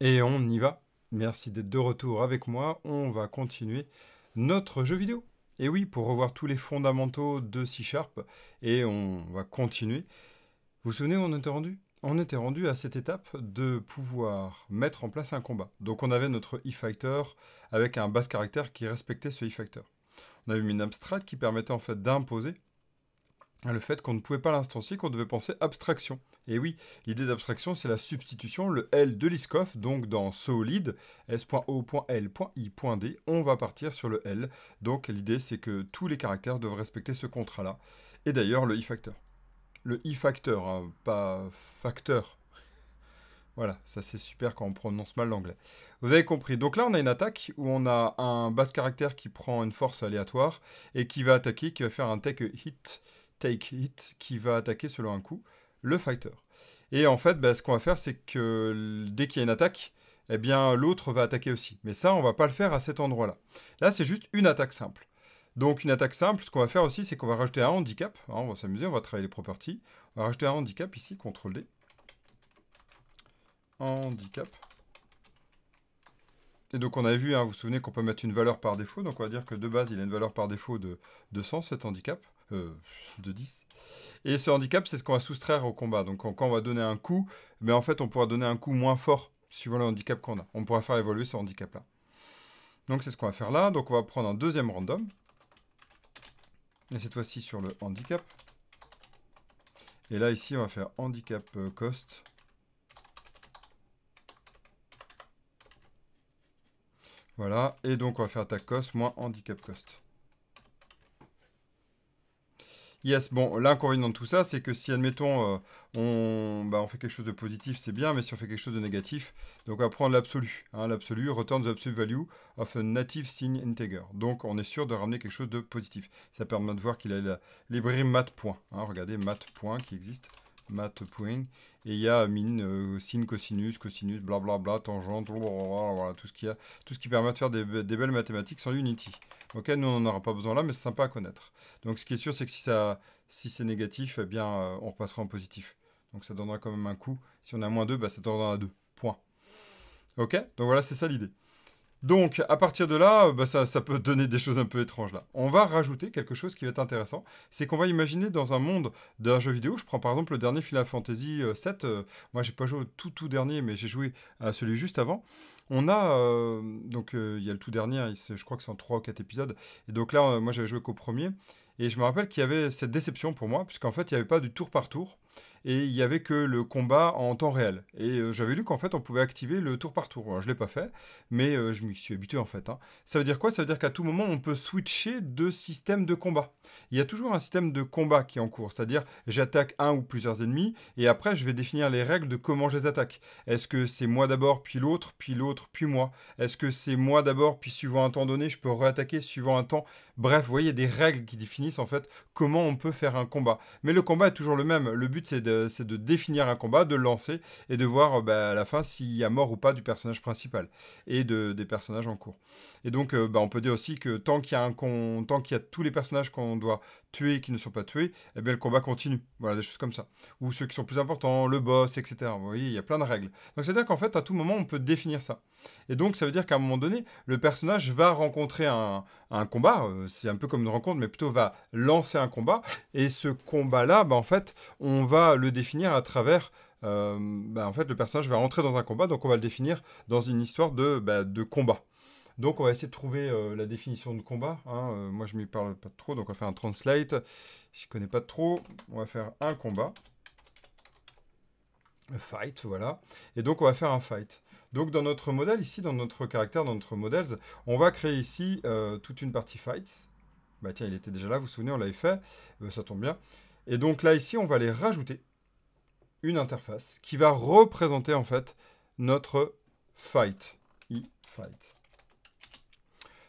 Et on y va. Merci d'être de retour avec moi. On va continuer notre jeu vidéo. Et oui, pour revoir tous les fondamentaux de C Sharp. Et on va continuer. Vous vous souvenez, on était rendu on était rendu à cette étape de pouvoir mettre en place un combat. Donc on avait notre e-factor avec un basse caractère qui respectait ce e-factor. On avait une abstraite qui permettait en fait d'imposer le fait qu'on ne pouvait pas l'instancier, qu'on devait penser abstraction. Et oui, l'idée d'abstraction, c'est la substitution, le L de l'ISCOF. donc dans solid, s.o.l.i.d, on va partir sur le L. Donc l'idée, c'est que tous les caractères doivent respecter ce contrat-là. Et d'ailleurs, le i factor Le i factor hein, pas facteur. Voilà, ça c'est super quand on prononce mal l'anglais. Vous avez compris. Donc là, on a une attaque où on a un basse caractère qui prend une force aléatoire et qui va attaquer, qui va faire un tech hit Take It qui va attaquer selon un coup le fighter. Et en fait, bah, ce qu'on va faire, c'est que dès qu'il y a une attaque, et eh bien l'autre va attaquer aussi. Mais ça, on va pas le faire à cet endroit-là. Là, c'est juste une attaque simple. Donc une attaque simple, ce qu'on va faire aussi, c'est qu'on va rajouter un handicap. Hein, on va s'amuser, on va travailler les properties. On va rajouter un handicap ici, CTRL D. Handicap. Et donc on a vu, hein, vous vous souvenez qu'on peut mettre une valeur par défaut. Donc on va dire que de base, il a une valeur par défaut de, 200 cet handicap. Euh, de 10. Et ce handicap, c'est ce qu'on va soustraire au combat. Donc quand on va donner un coup, mais en fait, on pourra donner un coup moins fort suivant le handicap qu'on a. On pourra faire évoluer ce handicap-là. Donc c'est ce qu'on va faire là. Donc on va prendre un deuxième random. Et cette fois-ci sur le handicap. Et là, ici, on va faire handicap euh, cost. Voilà. Et donc, on va faire attaque cost moins handicap cost. Yes, bon, l'inconvénient de tout ça, c'est que si, admettons, euh, bah, on, fait quelque chose de positif, c'est bien, mais si on fait quelque chose de négatif, donc on va prendre l'absolu. Hein, l'absolu, return the absolute value of a native sign integer. Donc on est sûr de ramener quelque chose de positif. Ça permet de voir qu'il a la librairie mat. Point, hein, regardez, mat. Point qui existe, mat. Point, et il y a min, euh, sin, cosinus, cosinus, blablabla, tangente, tout ce, qui a, tout ce qui permet de faire des, des belles mathématiques sans Unity nous on n'en aura pas besoin là, mais c'est sympa à connaître. Donc ce qui est sûr, c'est que si, c'est négatif, eh bien euh, on repassera en positif. Donc ça donnera quand même un coup. Si on a moins 2, bah, ça donnera 2. Point. Ok Donc voilà, c'est ça l'idée. Donc à partir de là, bah, ça, peut donner des choses un peu étranges là. On va rajouter quelque chose qui va être intéressant, c'est qu'on va imaginer dans un monde d'un jeu vidéo, je prends par exemple le dernier Final Fantasy 7, euh, euh, moi j'ai pas joué au tout tout dernier, mais j'ai joué à celui juste avant, on a, euh, donc euh, il y a le tout dernier, je crois que c'est en 3 ou 4 épisodes. Et donc là, euh, moi j'avais joué qu'au premier. Et je me rappelle qu'il y avait cette déception pour moi, puisqu'en fait il n'y avait pas du tour par tour et il n'y avait que le combat en temps réel. Et euh, j'avais lu qu'en fait on pouvait activer le tour par tour. Hein, je ne l'ai pas fait, mais euh, je m'y suis habitué en fait. Hein. Ça veut dire quoi Ça veut dire qu'à tout moment on peut switcher de système de combat. Il y a toujours un système de combat qui est en cours, c'est-à-dire j'attaque un ou plusieurs ennemis et après je vais définir les règles de comment je les attaque. Est-ce que c'est moi d'abord, puis l'autre, puis l'autre, puis moi Est-ce que c'est moi d'abord, puis suivant un temps donné, je peux réattaquer suivant un temps Bref, vous voyez des règles qui définissent en fait comment on peut faire un combat. Mais le combat est toujours le même. Le but c'est de euh, c'est de définir un combat, de lancer et de voir euh, bah, à la fin s'il y a mort ou pas du personnage principal et de, des personnages en cours. Et donc, euh, bah, on peut dire aussi que tant qu'il y a un tant qu'il y a tous les personnages qu'on doit tuer qui ne sont pas tués, eh bien, le combat continue. Voilà, des choses comme ça. Ou ceux qui sont plus importants, le boss, etc. Vous voyez, il y a plein de règles. Donc, c'est-à-dire qu'en fait, à tout moment, on peut définir ça. Et donc, ça veut dire qu'à un moment donné, le personnage va rencontrer un, un combat, euh, c'est un peu comme une rencontre, mais plutôt va lancer un combat. Et ce combat-là, bah, en fait, on va le définir à travers euh, bah, en fait, le personnage va rentrer dans un combat, donc on va le définir dans une histoire de, bah, combat. Donc on va essayer de trouver euh, la définition de combat. Hein, moi, je m'y parle pas trop, donc on va faire un translate. Je connais pas trop. On va faire un combat. A fight, voilà. Et donc on va faire un fight. Donc dans notre modèle ici, dans notre caractère, dans notre models, on va créer ici euh, toute une partie fights. Bah tiens, il était déjà là, vous vous souvenez, on l'avait fait, euh, ça tombe bien. Et donc là ici, on va les rajouter une interface qui va représenter en fait notre fight. E fight.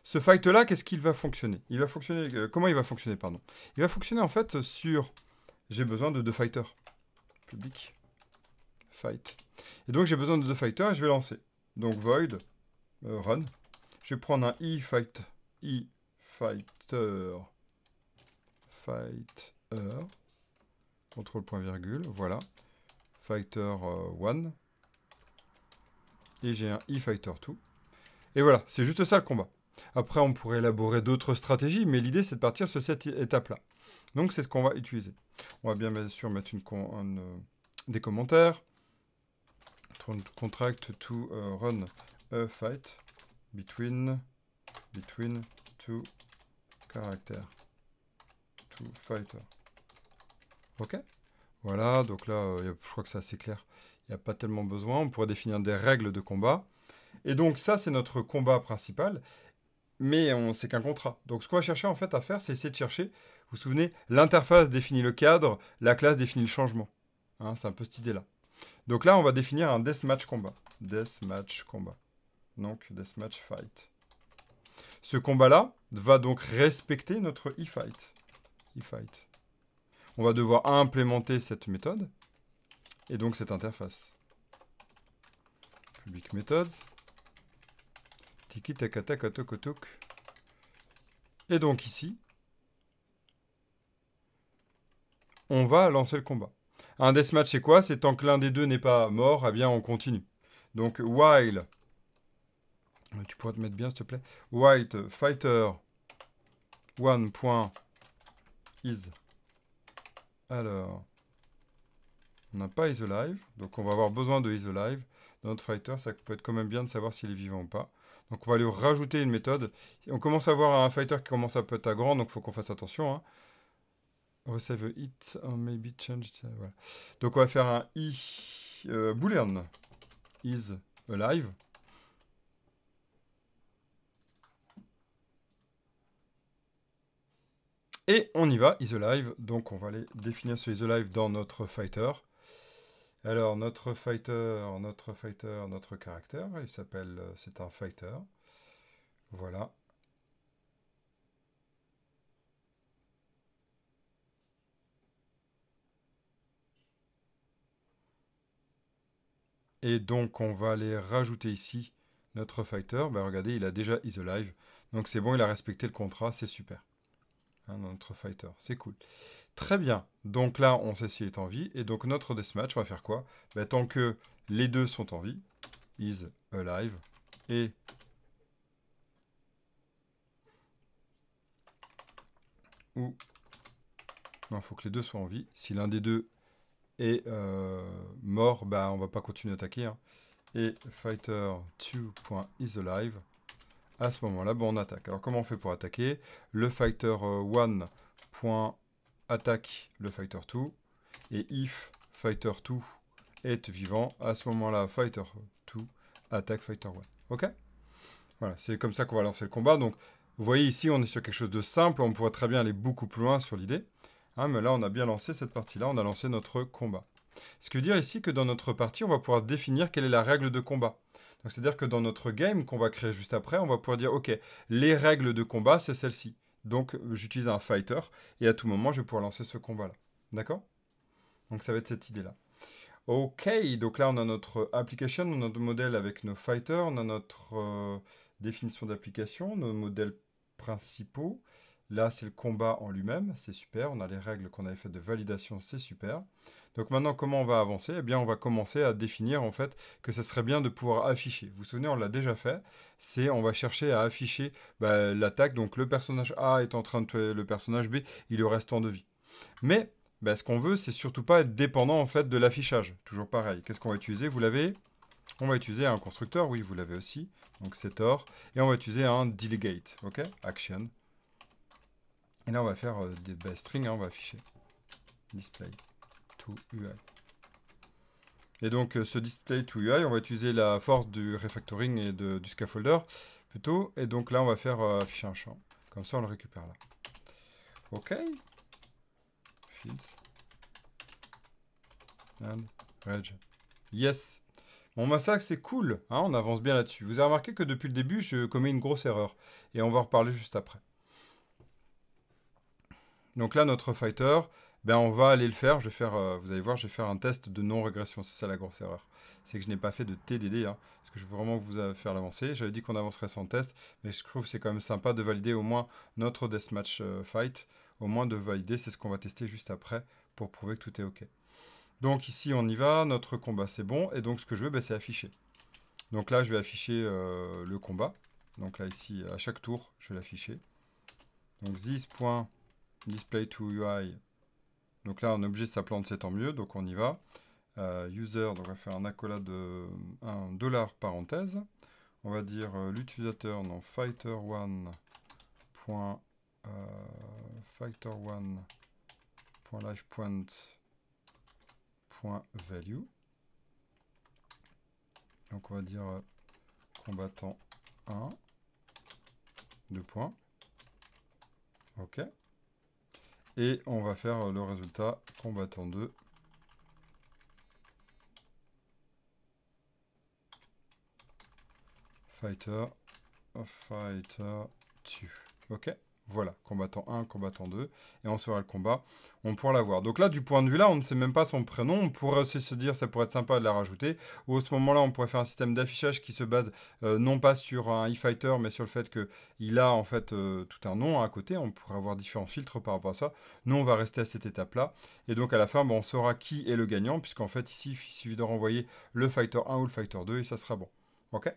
Ce fight là, qu'est-ce qu'il va fonctionner Il va fonctionner euh, comment il va fonctionner pardon Il va fonctionner en fait sur j'ai besoin de deux fighters public fight et donc j'ai besoin de deux fighters et je vais lancer. Donc void euh, run. Je vais prendre un e-fighter, e fighter fighter contrôle point virgule, voilà. Fighter 1 euh, et j'ai un e-fighter 2. Et voilà, c'est juste ça le combat. Après, on pourrait élaborer d'autres stratégies, mais l'idée, c'est de partir sur cette étape-là. Donc, c'est ce qu'on va utiliser. On va bien sûr mettre euh, des commentaires contract to euh, run a fight between, between two characters. Two fighter. Ok Voilà, donc là, euh, je crois que c'est assez clair. Il n'y a pas tellement besoin. On pourrait définir des règles de combat. Et donc ça, c'est notre combat principal. Mais c'est qu'un contrat. Donc ce qu'on va chercher en fait à faire, c'est essayer de chercher, vous vous souvenez, l'interface définit le cadre, la classe définit le changement. Hein, c'est un peu cette idée-là. Donc là, on va définir un deathmatch combat. Deathmatch combat. Donc deathmatch fight. Ce combat-là va donc respecter notre e-fight. fight On va devoir implémenter cette méthode et donc cette interface. Public methods. Tiki Et donc ici, on va lancer le combat. Un deathmatch, c'est quoi C'est tant que l'un des deux n'est pas mort, eh bien, on continue. Donc, while. Tu pourrais te mettre bien, s'il te plaît. White fighter one point is. Alors. On n'a pas is alive. Donc, on va avoir besoin de is alive. Dans notre fighter, ça peut être quand même bien de savoir s'il est vivant ou pas. Donc, on va lui rajouter une méthode. On commence à avoir un fighter qui commence à peut être à grand, donc il faut qu'on fasse attention. Hein receive it, oh, maybe change. Voilà. Donc on va faire un i euh, boolean is alive. Et on y va, is alive. Donc on va aller définir ce is alive dans notre fighter. Alors notre fighter, notre fighter, notre caractère, il s'appelle, euh, c'est un fighter. Voilà, Et donc, on va aller rajouter ici notre fighter. Ben, regardez, il a déjà is alive. Donc, c'est bon, il a respecté le contrat. C'est super. Hein, notre fighter. C'est cool. Très bien. Donc là, on sait s'il est en vie. Et donc, notre deathmatch, on va faire quoi ben, Tant que les deux sont en vie, is alive et ou non, faut que les deux soient en vie. Si l'un des deux et euh, mort, bah, on va pas continuer à attaquer. Hein. Et fighter 2.is alive. À ce moment-là, bon, bah, on attaque. Alors comment on fait pour attaquer Le fighter 1 euh, attaque le fighter 2. Et if fighter 2 est vivant, à ce moment-là, fighter 2 attaque fighter 1. Ok Voilà, c'est comme ça qu'on va lancer le combat. Donc vous voyez ici, on est sur quelque chose de simple. On pourrait très bien aller beaucoup plus loin sur l'idée. Ah, mais là, on a bien lancé cette partie-là, on a lancé notre combat. Ce qui veut dire ici que dans notre partie, on va pouvoir définir quelle est la règle de combat. Donc c'est-à-dire que dans notre game qu'on va créer juste après, on va pouvoir dire, ok, les règles de combat, c'est celle-ci. Donc j'utilise un fighter, et à tout moment, je vais pouvoir lancer ce combat-là. D'accord Donc ça va être cette idée-là. Ok, donc là, on a notre application, on a notre modèle avec nos fighters, on a notre euh, définition d'application, nos modèles principaux. Là, c'est le combat en lui-même, c'est super. On a les règles qu'on avait faites de validation, c'est super. Donc maintenant, comment on va avancer Eh bien, on va commencer à définir en fait que ce serait bien de pouvoir afficher. Vous vous souvenez, on l'a déjà fait. C'est on va chercher à afficher bah, l'attaque. Donc le personnage A est en train de tuer le personnage B, il lui reste en de vie. Mais bah, ce qu'on veut, c'est surtout pas être dépendant en fait de l'affichage. Toujours pareil. Qu'est-ce qu'on va utiliser Vous l'avez on va utiliser un constructeur, oui, vous l'avez aussi, donc c'est tort. Et on va utiliser un delegate, ok Action. Et là, on va faire euh, des best bah, strings, hein, on va afficher display to UI. Et donc, euh, ce display to UI, on va utiliser la force du refactoring et du scaffolder plutôt. Et donc là, on va faire euh, afficher un champ. Comme ça, on le récupère là. OK. Fields. And reg. Yes. Mon massacre, bah, c'est cool. Hein, on avance bien là-dessus. Vous avez remarqué que depuis le début, je commets une grosse erreur. Et on va en reparler juste après. Donc là, notre fighter, ben on va aller le faire. Je vais euh, vous allez voir, je vais faire un test de non-régression. C'est ça la grosse erreur. C'est que je n'ai pas fait de TDD, hein, parce que je veux vraiment vous euh, faire l'avancer. J'avais dit qu'on avancerait sans test, mais je trouve que c'est quand même sympa de valider au moins notre deathmatch euh, fight. Au moins de valider, c'est ce qu'on va tester juste après pour prouver que tout est OK. Donc ici, on y va, notre combat c'est bon, et donc ce que je veux, ben, c'est afficher. Donc là, je vais afficher le combat. Donc là, ici, à chaque tour, je vais l'afficher. Donc zis display to UI. Donc là, un objet, ça plante, c'est tant mieux, donc on y va. Euh, user, donc on va faire un accolade de euh, 1 dollar parenthèse. On va dire euh, l'utilisateur, non, fighter1. Point, fighter One Point point, point value. Donc on va dire combattant 1. 2 points. OK. Et on va faire euh, le résultat combattant 2. Fighter, fighter, 2 Ok. Voilà, combattant 1, combattant 2, et on saura le combat, on pourra l'avoir. Donc là, du point de vue là, on ne sait même pas son prénom, on pourrait aussi se dire, ça pourrait être sympa de la rajouter, ou à ce moment-là, on pourrait faire un système d'affichage qui se base euh, non pas sur un e-fighter, mais sur le fait qu'il a en fait euh, tout un nom à côté, on pourrait avoir différents filtres par rapport à ça. Nous, on va rester à cette étape-là, et donc à la fin, on saura qui est le gagnant, puisqu'en fait, ici, il suffit de renvoyer le fighter 1 ou le fighter 2, et ça sera bon. Ok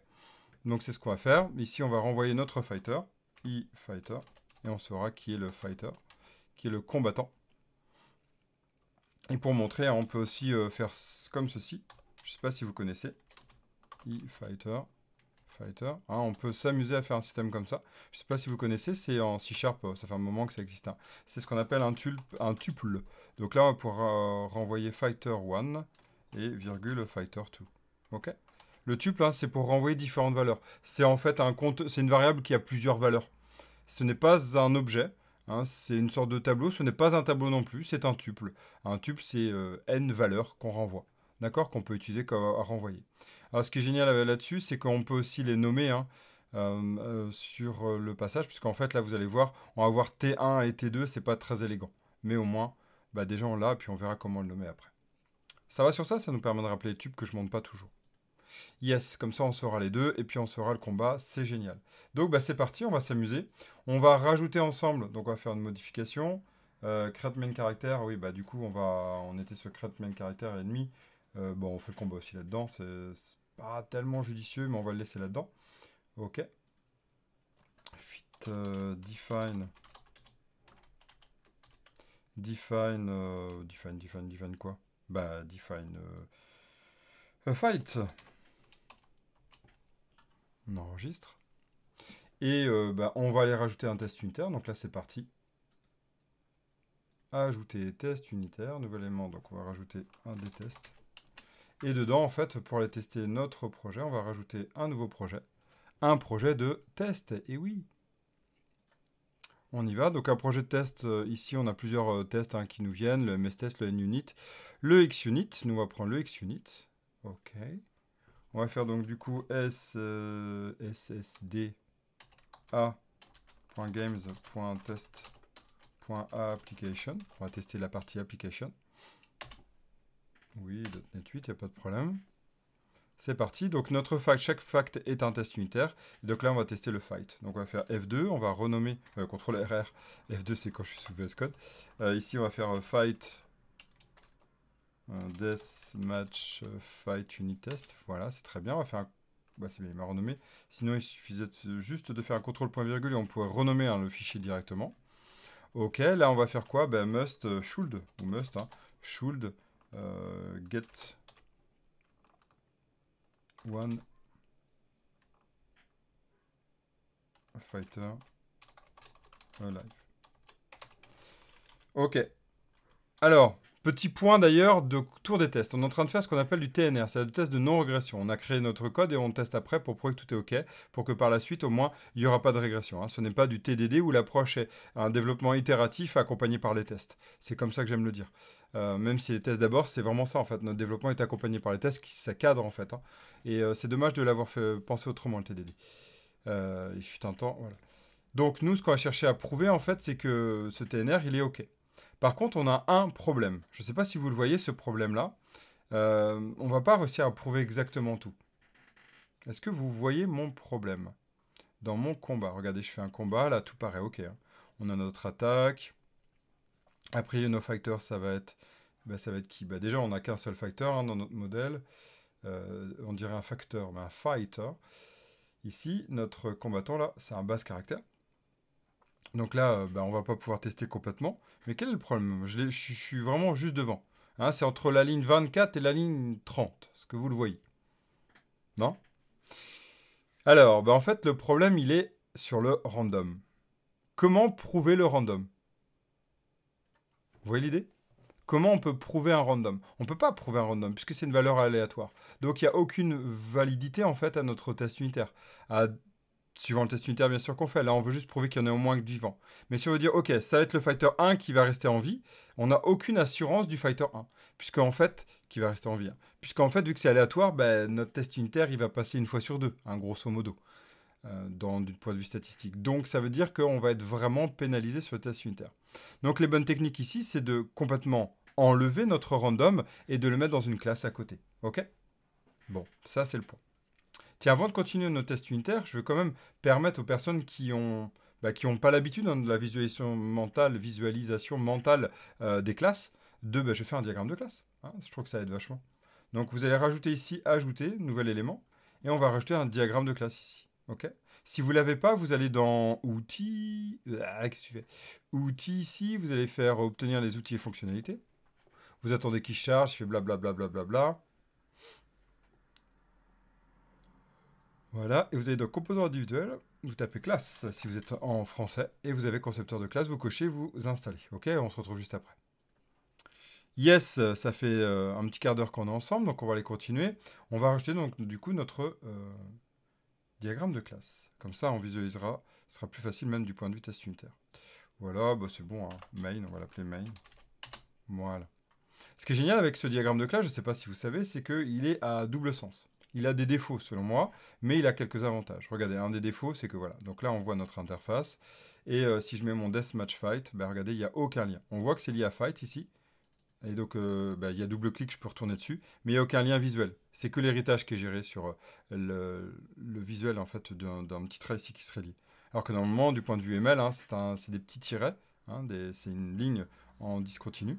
Donc c'est ce qu'on va faire. Ici, on va renvoyer notre fighter, e-fighter, et on saura qui est le fighter, qui est le combattant. Et pour montrer, on peut aussi euh, faire comme ceci. Je ne sais pas si vous connaissez. fighter Fighter. Hein, on peut s'amuser à faire un système comme ça. Je ne sais pas si vous connaissez, c'est en C Sharp, euh, ça fait un moment que ça existe. Hein. C'est ce qu'on appelle un, un, tuple. Donc là, on va pouvoir euh, renvoyer Fighter 1 et virgule Fighter 2. Ok le tuple, hein, c'est pour renvoyer différentes valeurs. C'est en fait un compte, c'est une variable qui a plusieurs valeurs ce n'est pas un objet, hein, c'est une sorte de tableau, ce n'est pas un tableau non plus, c'est un tuple. Un tuple, c'est euh, n valeurs qu'on renvoie, d'accord, qu'on peut utiliser à renvoyer. Alors ce qui est génial euh, là-dessus, c'est qu'on peut aussi les nommer hein, euh, sur le passage, puisqu'en fait là vous allez voir, on va avoir T1 et T2, c'est pas très élégant, mais au moins, bah, déjà on l'a, puis on verra comment le nommer après. Ça va sur ça, ça nous permet de rappeler les tubes que je ne monte pas toujours. Yes, comme ça on saura les deux et puis on saura le combat, c'est génial. Donc bah, c'est parti, on va s'amuser. On va rajouter ensemble, donc on va faire une modification. Euh, create main character, oui bah du coup on va, on était sur create main character et ennemi. Euh, bon on fait le combat aussi là-dedans, c'est pas tellement judicieux mais on va le laisser là-dedans. Ok. Fit euh, define define, euh, define, define, define quoi Bah, define fight on enregistre. Et euh, bah, on va aller rajouter un test unitaire. Donc là, c'est parti. Ajouter test unitaire, nouvel élément. Donc on va rajouter un des tests. Et dedans, en fait, pour aller tester notre projet, on va rajouter un nouveau projet. Un projet de test. Et oui on y va. Donc un projet de test, euh, ici on a plusieurs euh, tests hein, qui nous viennent, le mstest le nunit, le xunit, nous on va prendre le xunit. OK. On va faire donc du coup s, euh, test point a.games.test.application. On va tester la partie application. Oui, .NET 8, il n'y a pas de problème. C'est parti. Donc notre fact, chaque fact est un test unitaire. donc là, on va tester le fight. Donc on va faire F2, on va renommer, euh, Contrôle CTRL RR. F2, c'est quand je suis sous VS Code. Euh, ici, on va faire fight Death Match euh, Fight Unit Test. Voilà, c'est très bien. On va faire un... Bah, c'est bien, il m'a renommé. Sinon, il suffisait juste de faire un contrôle point virgule et on pourrait renommer hein, le fichier directement. Ok, là, on va faire quoi ben Must euh, Should, ou Must, hein. Should euh, Get One Fighter Alive. Ok. Alors, Petit point d'ailleurs de tour des tests. On est en train de faire ce qu'on appelle du TNR, c'est le test de non-régression. On a créé notre code et on teste après pour prouver que tout est OK, pour que par la suite, au moins, il n'y aura pas de régression. Hein. Ce n'est pas du TDD où l'approche est un développement itératif accompagné par les tests. C'est comme ça que j'aime le dire. Euh, même si les tests d'abord, c'est vraiment ça en fait. Notre développement est accompagné par les tests, qui, s'accadrent en fait. Hein. Et euh, c'est dommage de l'avoir fait euh, penser autrement le TDD. il fut un temps, voilà. Donc nous, ce qu'on a cherché à prouver en fait, c'est que ce TNR, il est OK. Par contre, on a un problème. Je ne sais pas si vous le voyez, ce problème-là. Euh, on ne va pas réussir à prouver exactement tout. Est-ce que vous voyez mon problème Dans mon combat, regardez, je fais un combat, là, tout paraît OK. Hein. On a notre attaque. Après, nos facteurs, ça va être... Bah, ça va être qui bah, Déjà, on n'a qu'un seul facteur hein, dans notre modèle. Euh, on dirait un facteur, mais un fighter. Ici, notre combattant, là, c'est un basse caractère. Donc là, on euh, bah, on va pas pouvoir tester complètement. Mais quel est le problème je, suis vraiment juste devant. Hein, c'est entre la ligne 24 et la ligne 30, ce que vous le voyez. Non Alors, bah, en fait, le problème, il est sur le random. Comment prouver le random Vous voyez l'idée Comment on peut prouver un random On ne peut pas prouver un random, puisque c'est une valeur aléatoire. Donc, il n'y a aucune validité, en fait, à notre test unitaire. À suivant le test unitaire bien sûr qu'on fait. Là, on veut juste prouver qu'il y en a au moins que vivant. Mais si on veut dire, ok, ça va être le fighter 1 qui va rester en vie, on n'a aucune assurance du fighter 1, puisque en fait, qui va rester en vie. Hein. Puisqu'en fait, vu que c'est aléatoire, ben notre test unitaire, il va passer une fois sur deux, hein, grosso modo, euh, du point de vue statistique. Donc, ça veut dire qu'on va être vraiment pénalisé sur le test unitaire. Donc, les bonnes techniques ici, c'est de complètement enlever notre random et de le mettre dans une classe à côté. Ok Bon, ça, c'est le point. Tiens, avant de continuer nos tests unitaires, je veux quand même permettre aux personnes qui ont bah, qui n'ont pas l'habitude hein, de la visualisation mentale, visualisation mentale euh, des classes, de bah, je fais un diagramme de classe. Hein. je trouve que ça aide vachement. Donc vous allez rajouter ici ajouter, nouvel élément, et on va rajouter un diagramme de classe ici. ok si vous ne l'avez pas, vous allez dans outils, ah, qu'est-ce que tu fais outils ici, vous allez faire obtenir les outils et fonctionnalités. Vous attendez qu'il charge, il fait blablabla. Voilà, et vous avez donc composants individuels, vous tapez classe si vous êtes en français, et vous avez concepteur de classe, vous cochez, vous installez. Ok, on se retrouve juste après. Yes, ça fait euh, un petit quart d'heure qu'on est ensemble, donc on va aller continuer. On va rajouter donc du coup notre euh, diagramme de classe. Comme ça, on visualisera, ce sera plus facile même du point de vue test unitaire. Voilà, bah, c'est bon, hein. main, on va l'appeler main. Voilà. Ce qui est génial avec ce diagramme de classe, je ne sais pas si vous savez, c'est qu'il est à double sens il a des défauts selon moi, mais il a quelques avantages. Regardez, un des défauts, c'est que voilà, donc là on voit notre interface, et euh, si je mets mon Match Fight, bah, regardez, il n'y a aucun lien. On voit que c'est lié à Fight ici, et donc euh, bah, il y a double clic, je peux retourner dessus, mais il n'y a aucun lien visuel. C'est que l'héritage qui est géré sur euh, le, visuel en fait d'un petit trait ici qui serait lié. Alors que normalement, du point de vue ML, hein, c'est des petits tirets, hein, c'est une ligne en discontinu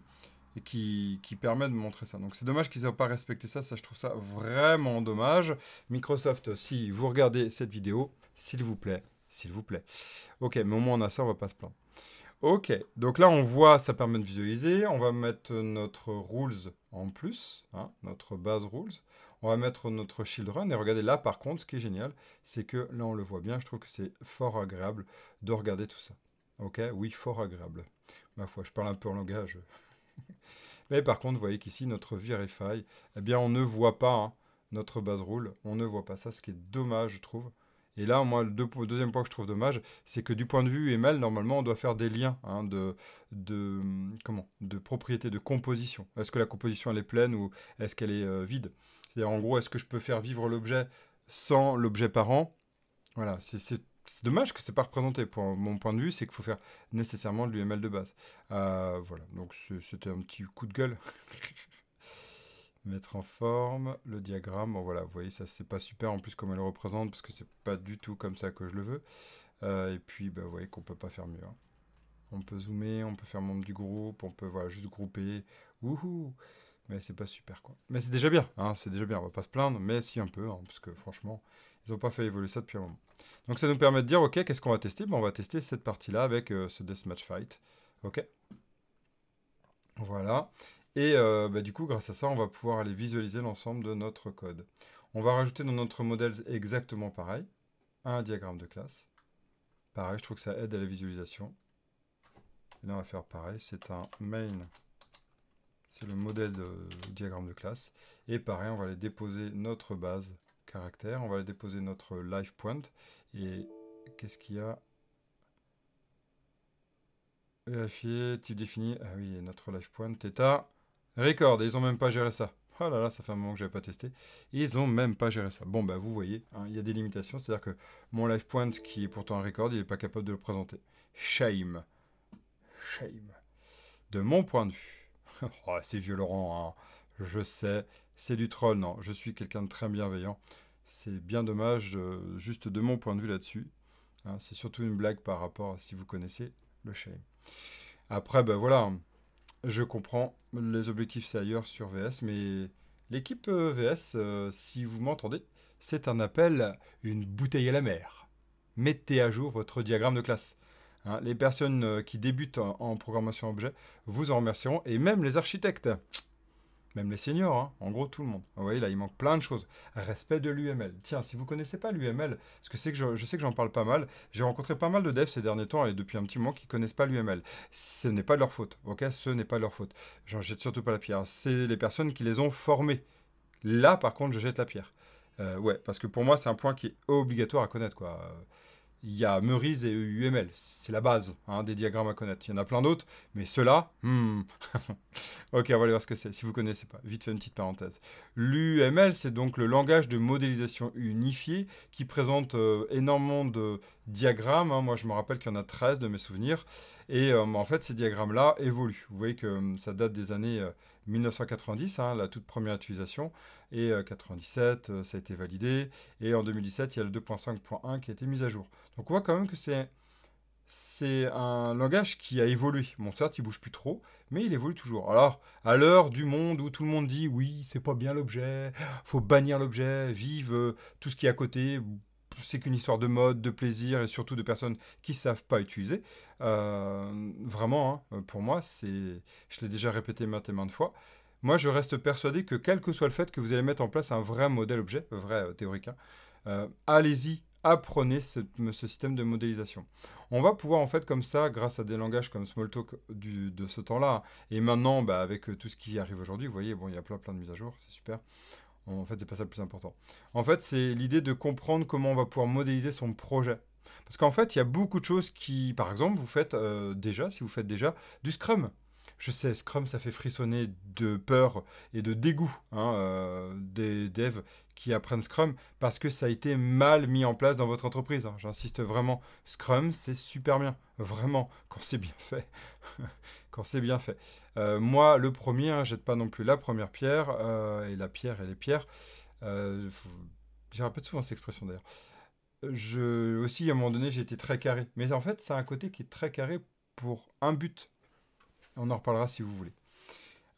qui, permet de montrer ça. Donc c'est dommage qu'ils n'aient pas respecté ça, ça je trouve ça vraiment dommage. Microsoft, si vous regardez cette vidéo, s'il vous plaît, s'il vous plaît. Ok, mais au moins on a ça, on va pas se plaindre. Ok, donc là on voit, ça permet de visualiser, on va mettre notre rules en plus, hein, notre base rules, on va mettre notre shield run, et regardez là par contre, ce qui est génial, c'est que là on le voit bien, je trouve que c'est fort agréable de regarder tout ça. Ok, oui, fort agréable. Ma foi, je parle un peu en langage Mais par contre, vous voyez qu'ici, notre verify eh bien, on ne voit pas hein, notre base rule. On ne voit pas ça, ce qui est dommage, je trouve. Et là, moi, le, deuxième point que je trouve dommage, c'est que du point de vue ML, normalement, on doit faire des liens hein, de, de, hum, comment, de propriétés, de composition. Est-ce que la composition, elle est pleine ou est-ce qu'elle est, euh, vide C'est-à-dire, en gros, est-ce que je peux faire vivre l'objet sans l'objet parent Voilà, c'est c'est dommage que c'est pas représenté. Pour mon point de vue, c'est qu'il faut faire nécessairement de l'UML de base. Euh, voilà, donc c'était un petit coup de gueule. Mettre en forme le diagramme. Bon voilà, vous voyez, ça c'est pas super en plus comme elle le représente parce que c'est pas du tout comme ça que je le veux. Euh, et puis, bah, vous voyez qu'on peut pas faire mieux. Hein. On peut zoomer, on peut faire membre du groupe, on peut voilà, juste grouper. Mais Mais c'est pas super quoi. Mais c'est déjà bien, hein, c'est déjà bien, on va pas se plaindre, mais si un peu, hein, parce que franchement, pas fait évoluer ça depuis un moment. Donc ça nous permet de dire, ok, qu'est-ce qu'on va tester ben, On va tester cette partie-là avec ce euh, ce Deathmatch Fight. Ok Voilà. Et euh, ben, du coup, grâce à ça, on va pouvoir aller visualiser l'ensemble de notre code. On va rajouter dans notre modèle exactement pareil, un diagramme de classe. Pareil, je trouve que ça aide à la visualisation. Et là, on va faire pareil, c'est un main, c'est le modèle de diagramme de classe. Et pareil, on va aller déposer notre base caractère, On va déposer notre live point. Et qu'est-ce qu'il y a Vérifier, type défini. Ah oui, notre live point, à record. ils ont même pas géré ça. Oh là là, ça fait un moment que j'avais pas testé. Ils ont même pas géré ça. Bon, bah vous voyez, hein, il y a des limitations. C'est-à-dire que mon live point, qui est pourtant un record, il n'est pas capable de le présenter. Shame. Shame. De mon point de vue. Oh, c'est violent, hein. je sais, c'est du troll. Non, je suis quelqu'un de très bienveillant. C'est bien dommage, euh, juste de mon point de vue là-dessus. Hein. c'est surtout une blague par rapport à si vous connaissez le shame. Après, ben voilà, hein. je comprends. Les objectifs, c'est ailleurs sur VS, mais l'équipe euh, VS, euh, si vous m'entendez, c'est un appel, une bouteille à la mer. Mettez à jour votre diagramme de classe. Hein. les personnes qui débutent en programmation objet vous en remercieront, et même les architectes. Même les seniors, hein. en gros tout le monde. Vous voyez là, il manque plein de choses. Respect de l'UML. Tiens, si vous connaissez pas l'UML, parce que c'est que je, sais que j'en parle pas mal, j'ai rencontré pas mal de devs ces derniers temps et depuis un petit moment qui connaissent pas l'UML. Ce n'est pas leur faute, ok Ce n'est pas leur faute. J'en jette surtout pas la pierre. C'est les personnes qui les ont formés. Là, par contre, je jette la pierre. Euh, ouais, parce que pour moi, c'est un point qui est obligatoire à connaître, quoi il y a Meurice et UML. C'est la base hein, des diagrammes à connaître. Il y en a plein d'autres, mais ceux-là, hmm. ok, on va aller voir ce que c'est, si vous ne connaissez pas. Vite fait une petite parenthèse. L'UML, c'est donc le langage de modélisation unifié qui présente euh, énormément de diagrammes. Hein. Moi, je me rappelle qu'il y en a 13 de mes souvenirs. Et euh, en fait, ces diagrammes-là évoluent. Vous voyez que hmm, ça date des années 1990, euh, hein, la toute première utilisation, et 97, ça a été validé, et en 2017, il y a le 2.5.1 qui a été mis à jour. Donc on voit quand même que c'est c'est un langage qui a évolué. Bon, certes, il bouge plus trop, mais il évolue toujours. Alors, à l'heure du monde où tout le monde dit oui, c'est pas bien l'objet, faut bannir l'objet, vive euh, tout ce qui est à côté, c'est qu'une histoire de mode, de plaisir et surtout de personnes qui savent pas utiliser. Euh, vraiment, hein, pour moi, c'est, je l'ai déjà répété maintes et maintes fois. Moi, je reste persuadé que quel que soit le fait que vous allez mettre en place un vrai modèle objet, vrai euh, théorique, hein, allez-y apprenez ce, système de modélisation. On va pouvoir en fait comme ça, grâce à des langages comme Smalltalk du, de ce temps-là, et maintenant bah, avec euh, tout ce qui arrive aujourd'hui, vous voyez, bon, il y a plein plein de mises à jour, c'est super. En fait, c'est pas ça le plus important. En fait, c'est l'idée de comprendre comment on va pouvoir modéliser son projet. Parce qu'en fait, il y a beaucoup de choses qui, par exemple, vous faites euh, déjà, si vous faites déjà du Scrum. Je sais, Scrum, ça fait frissonner de peur et de dégoût hein, euh, des devs qui apprennent Scrum parce que ça a été mal mis en place dans votre entreprise. Hein. J'insiste vraiment, Scrum, c'est super bien. Vraiment, quand c'est bien fait. quand c'est bien fait. Euh, moi, le premier, hein, jette pas non plus la première pierre, euh, et la pierre et les pierres. Je J'ai un souvent cette expression d'ailleurs. Je, aussi, à un moment donné, j'ai été très carré. Mais en fait, c'est un côté qui est très carré pour un but on en reparlera si vous voulez.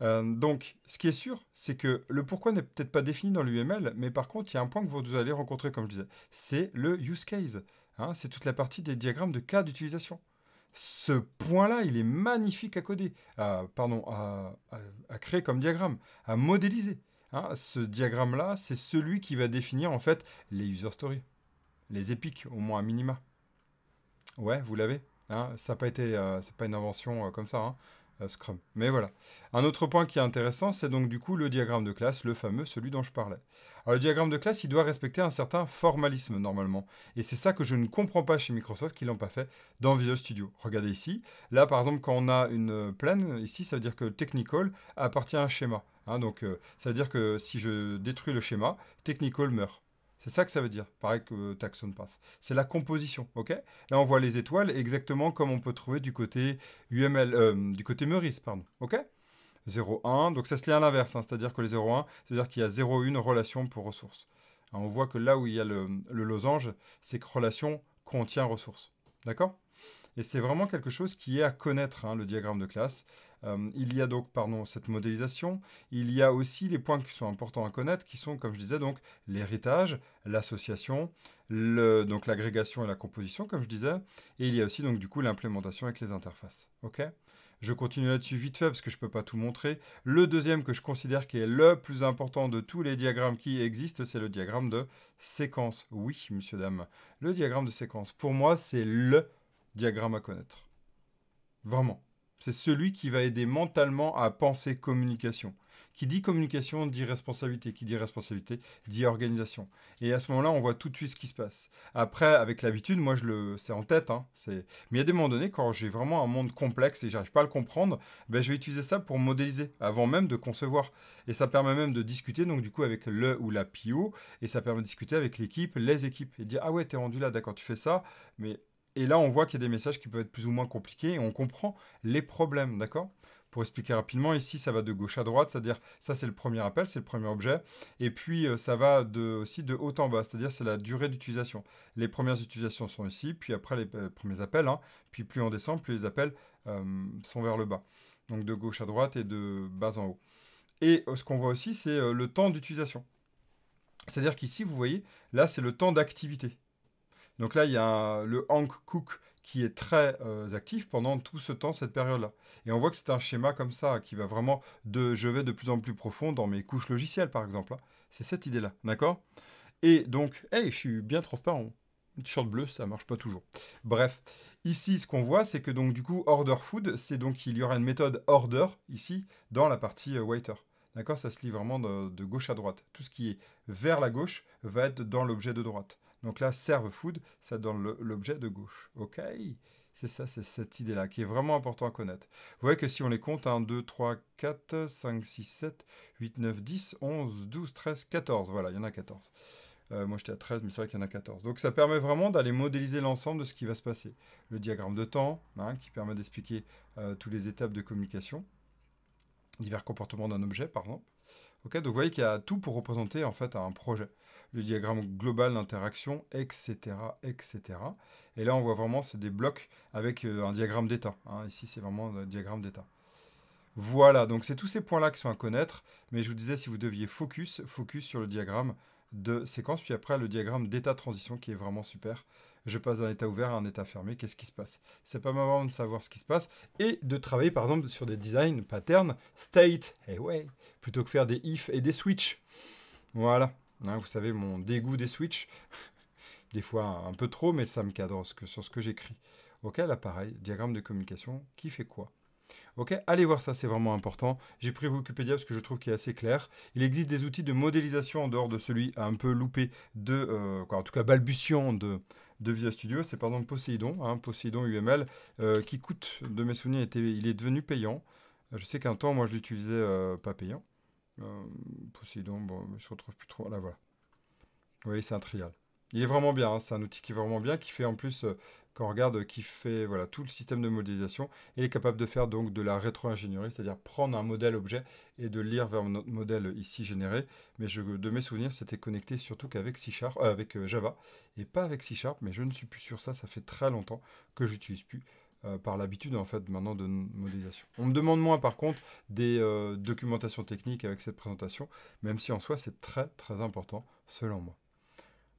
Euh, donc, ce qui est sûr, c'est que le pourquoi n'est peut-être pas défini dans l'UML, mais par contre, il y a un point que vous allez rencontrer, comme je disais, c'est le use case. Hein. c'est toute la partie des diagrammes de cas d'utilisation. Ce point-là, il est magnifique à coder, pardon, à, créer comme diagramme, à modéliser. Hein. ce diagramme-là, c'est celui qui va définir en fait les user stories, les épiques, au moins à minima. Ouais, vous l'avez. Hein. ça n'a pas été, euh, c'est pas une invention euh, comme ça. Scrum. Mais voilà. Un autre point qui est intéressant, c'est donc du coup le diagramme de classe, le fameux, celui dont je parlais. Alors le diagramme de classe, il doit respecter un certain formalisme normalement. Et c'est ça que je ne comprends pas chez Microsoft qu'ils l'ont pas fait dans Visual Studio. Regardez ici. Là, par exemple, quand on a une plaine, ici, ça veut dire que Technical appartient à un schéma. Hein. donc, euh, ça veut dire que si je détruis le schéma, Technical meurt. C'est ça que ça veut dire, pareil que Taxon Path. C'est la composition, ok Là, on voit les étoiles exactement comme on peut trouver du côté UML, euh, du côté Meurice, pardon, ok 0,1, donc ça se lit à l'inverse, hein, c'est-à-dire que les 0,1, c'est-à-dire qu'il y a 0,1 relation pour ressources. on voit que là où il y a le, losange, c'est que relation contient ressources. d'accord Et c'est vraiment quelque chose qui est à connaître, hein, le diagramme de classe. Euh, il y a donc pardon, cette modélisation, il y a aussi les points qui sont importants à connaître, qui sont, comme je disais, donc l'héritage, l'association, donc l'agrégation et la composition, comme je disais, et il y a aussi donc du coup l'implémentation avec les interfaces. Ok je continue là-dessus vite fait parce que je ne peux pas tout montrer. Le deuxième que je considère qui est le plus important de tous les diagrammes qui existent, c'est le diagramme de séquence. Oui, monsieur, dame, le diagramme de séquence. Pour moi, c'est le diagramme à connaître. Vraiment c'est celui qui va aider mentalement à penser communication. Qui dit communication dit responsabilité, qui dit responsabilité dit organisation. Et à ce moment-là, on voit tout de suite ce qui se passe. Après, avec l'habitude, moi je le, c'est en tête. Mais hein, c'est... Mais a des moments donnés, quand j'ai vraiment un monde complexe et j'arrive pas à le comprendre, ben, je vais utiliser ça pour modéliser avant même de concevoir. Et ça permet même de discuter donc du coup avec le ou la PO et ça permet de discuter avec l'équipe, les équipes et dire ah ouais t'es rendu là, d'accord, tu fais ça, mais et là, on voit qu'il y a des messages qui peuvent être plus ou moins compliqués et on comprend les problèmes, d'accord pour expliquer rapidement, ici, ça va de gauche à droite, c'est-à-dire ça, c'est le premier appel, c'est le premier objet. Et puis, euh, ça va aussi de haut en bas, c'est-à-dire c'est la durée d'utilisation. Les premières utilisations sont ici, puis après les euh, premiers appels, hein. puis plus on descend, plus les appels euh, sont vers le bas. Donc de gauche à droite et de bas en haut. Et ce qu'on voit aussi, c'est le temps d'utilisation. C'est-à-dire qu'ici, vous voyez, là, c'est le temps d'activité. Donc là, il y a le Hank Cook qui est très euh, actif pendant tout ce temps, cette période-là. Et on voit que c'est un schéma comme ça, qui va vraiment de je vais de plus en plus profond dans mes couches logicielles, par exemple. Hein. C'est cette idée-là, d'accord Et donc, hey, je suis bien transparent. Une t-shirt bleu, ça marche pas toujours. Bref, ici, ce qu'on voit, c'est que donc du coup, order food, c'est donc qu'il y aura une méthode order ici dans la partie euh, waiter. D'accord Ça se lit vraiment de, gauche à droite. Tout ce qui est vers la gauche va être dans l'objet de droite. Donc là, serve food, ça donne l'objet de gauche. OK C'est ça, c'est cette idée-là qui est vraiment important à connaître. Vous voyez que si on les compte, 1, 2, 3, 4, 5, 6, 7, 8, 9, 10, 11, 12, 13, 14. Voilà, il y en a 14. Euh, moi j'étais à 13, mais c'est vrai qu'il y en a 14. Donc ça permet vraiment d'aller modéliser l'ensemble de ce qui va se passer. Le diagramme de temps, hein, qui permet d'expliquer euh, toutes les étapes de communication, divers comportements d'un objet, par exemple. OK donc vous voyez qu'il y a tout pour représenter en fait un projet le diagramme global d'interaction, etc., etc. Et là, on voit vraiment, c'est des blocs avec euh, un diagramme d'état. Hein. Ici, c'est vraiment un diagramme d'état. Voilà, donc c'est tous ces points-là qui sont à connaître. Mais je vous disais, si vous deviez focus, focus sur le diagramme de séquence, puis après le diagramme d'état transition qui est vraiment super. Je passe d'un état ouvert à un état fermé, qu'est-ce qui se passe C'est pas marrant de savoir ce qui se passe et de travailler par exemple sur des designs, patterns, state, Eh ouais, plutôt que faire des if et des switch. Voilà. Hein, vous savez, mon dégoût des Switch, des fois un peu trop, mais ça me cadre sur ce que j'écris. Ok, là diagramme de communication, qui fait quoi Ok, allez voir ça, c'est vraiment important. J'ai pris Wikipédia parce que je trouve qu'il est assez clair. Il existe des outils de modélisation en dehors de celui un peu loupé de, euh, en tout cas balbutiant de, de Visual Studio. C'est par exemple Poseidon, hein, Poseidon UML, euh, qui coûte, de mes souvenirs, il est devenu payant. Je sais qu'un temps, moi, je l'utilisais euh, pas payant. Euh, bon, je ne retrouve plus trop. Là, voilà. Vous c'est un trial. Il est vraiment bien, hein. c'est un outil qui est vraiment bien, qui fait en plus, euh, quand on regarde, qui fait voilà, tout le système de modélisation, et il est capable de faire donc de la rétro-ingénierie, c'est-à-dire prendre un modèle objet et de lire vers notre modèle ici généré. Mais je, de mes souvenirs, c'était connecté surtout qu'avec C Sharp, euh, avec euh, Java, et pas avec C Sharp, mais je ne suis plus sûr, ça, ça fait très longtemps que j'utilise plus. Euh, par l'habitude en fait maintenant de modélisation. On me demande moins par contre des euh, documentations techniques avec cette présentation, même si en soi c'est très très important selon moi.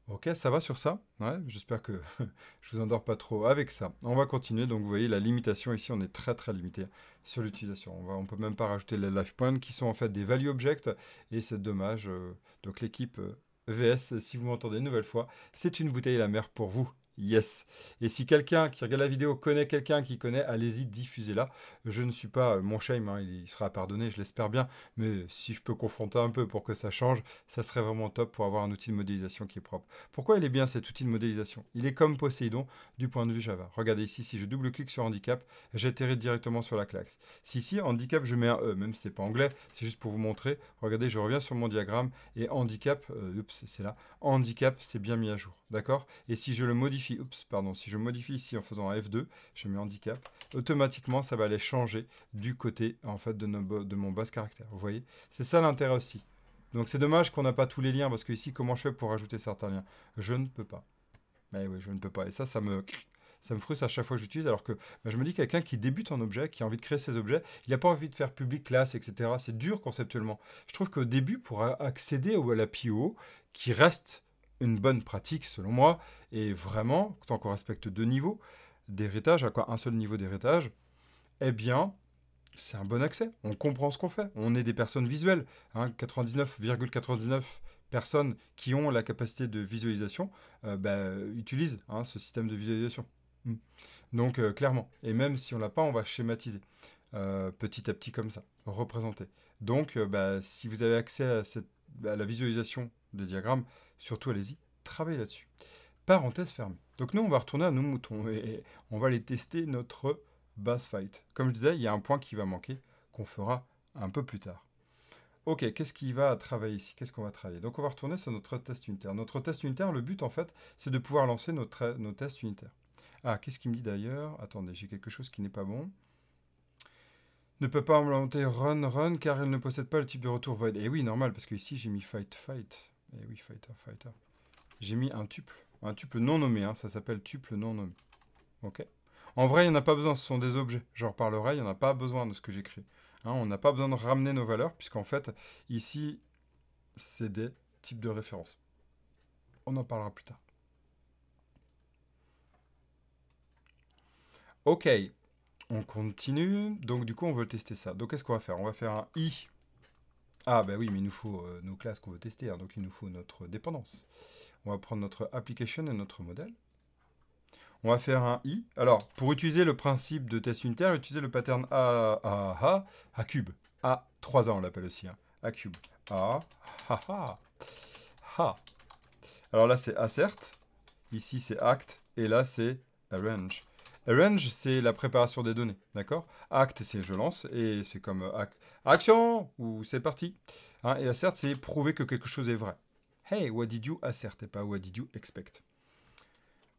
Ok, ça va sur ça J'espère que je vous endors pas trop avec ça. On va continuer. Donc, vous voyez, la limitation ici, on est très très limité sur l'utilisation. On ne peut même pas rajouter les live points qui sont en fait des value objects et c'est dommage. Euh, donc, l'équipe VS, si vous m'entendez une nouvelle fois, c'est une bouteille à la mer pour vous. Yes. Et si quelqu'un qui regarde la vidéo connaît quelqu'un qui connaît, allez-y, diffusez-la. Je ne suis pas euh, mon shame, hein, il sera pardonné, je l'espère bien. Mais si je peux confronter un peu pour que ça change, ça serait vraiment top pour avoir un outil de modélisation qui est propre. Pourquoi il est bien cet outil de modélisation Il est comme Poseidon du point de vue Java. Regardez ici, si je double-clique sur handicap, j'atterris directement sur la claque. Si ici, handicap, je mets un E, même si c'est pas anglais, c'est juste pour vous montrer. Regardez, je reviens sur mon diagramme et handicap, euh, c'est là, handicap, c'est bien mis à jour. D'accord Et si je le modifie, oups, pardon, si je modifie ici en faisant un F2, je mets handicap, automatiquement ça va aller changer du côté en fait de, de mon basse caractère. Vous voyez C'est ça l'intérêt aussi. Donc c'est dommage qu'on n'a pas tous les liens parce que ici comment je fais pour ajouter certains liens Je ne peux pas. Mais oui, je ne peux pas. Et ça, ça me ça me frustre à chaque fois que j'utilise, alors que bah, je me dis quelqu'un qui débute en objet, qui a envie de créer ses objets, il n'a pas envie de faire public classe, etc. C'est dur conceptuellement. Je trouve qu'au début, pour accéder à la PO qui reste une bonne pratique, selon moi, et vraiment, tant qu'on respecte deux niveaux d'héritage, à quoi un seul niveau d'héritage, eh bien, c'est un bon accès. On comprend ce qu'on fait. On est des personnes visuelles. 99,99 hein. personnes qui ont la capacité de visualisation euh, bah, utilisent hein, ce système de visualisation. Hmm. Donc, euh, clairement. Et même si on l'a pas, on va schématiser euh, petit à petit comme ça, représenter. Donc, bah, si vous avez accès à, la visualisation de diagrammes, Surtout, allez-y, travaillez là-dessus. Parenthèse fermée. Donc nous, on va retourner à nos moutons et on va aller tester notre base fight. Comme je disais, il y a un point qui va manquer qu'on fera un peu plus tard. Ok, qu'est-ce qui va travailler ici Qu'est-ce qu'on va travailler Donc on va retourner sur notre test unitaire. Notre test unitaire, le but en fait, c'est de pouvoir lancer notre, nos tests unitaires. Ah, qu'est-ce qu'il me dit d'ailleurs Attendez, j'ai quelque chose qui n'est pas bon. Ne peut pas implémenter run run car elle ne possède pas le type de retour void. Et eh oui, normal, parce que ici j'ai mis fight fight. Eh oui, fighter, fighter. J'ai mis un tuple. Un tuple non nommé, hein. ça s'appelle tuple non nommé. Ok En vrai, il n'y en a pas besoin, ce sont des objets. J'en reparlerai, il n'y en a pas besoin de ce que j'écris. Hein, on n'a pas besoin de ramener nos valeurs, puisqu'en fait, ici, c'est des types de références. On en parlera plus tard. Ok, on continue. Donc du coup, on veut tester ça. Donc qu'est-ce qu'on va faire On va faire un i ah ben oui, mais il nous faut euh, nos classes qu'on veut tester, hein. donc il nous faut notre dépendance. On va prendre notre application et notre modèle. On va faire un i. Alors, pour utiliser le principe de test unitaire, utiliser le pattern a, a, a, cube. A, 3 a on l'appelle aussi, hein. a cube. A, ha. Alors là, c'est assert. Ici, c'est act. Et là, c'est arrange. Arrange, c'est la préparation des données, d'accord Act, c'est je lance, et c'est comme euh, action, ou c'est parti. Hein, et assert, c'est prouver que quelque chose est vrai. Hey, what did you assert, et pas what did you expect.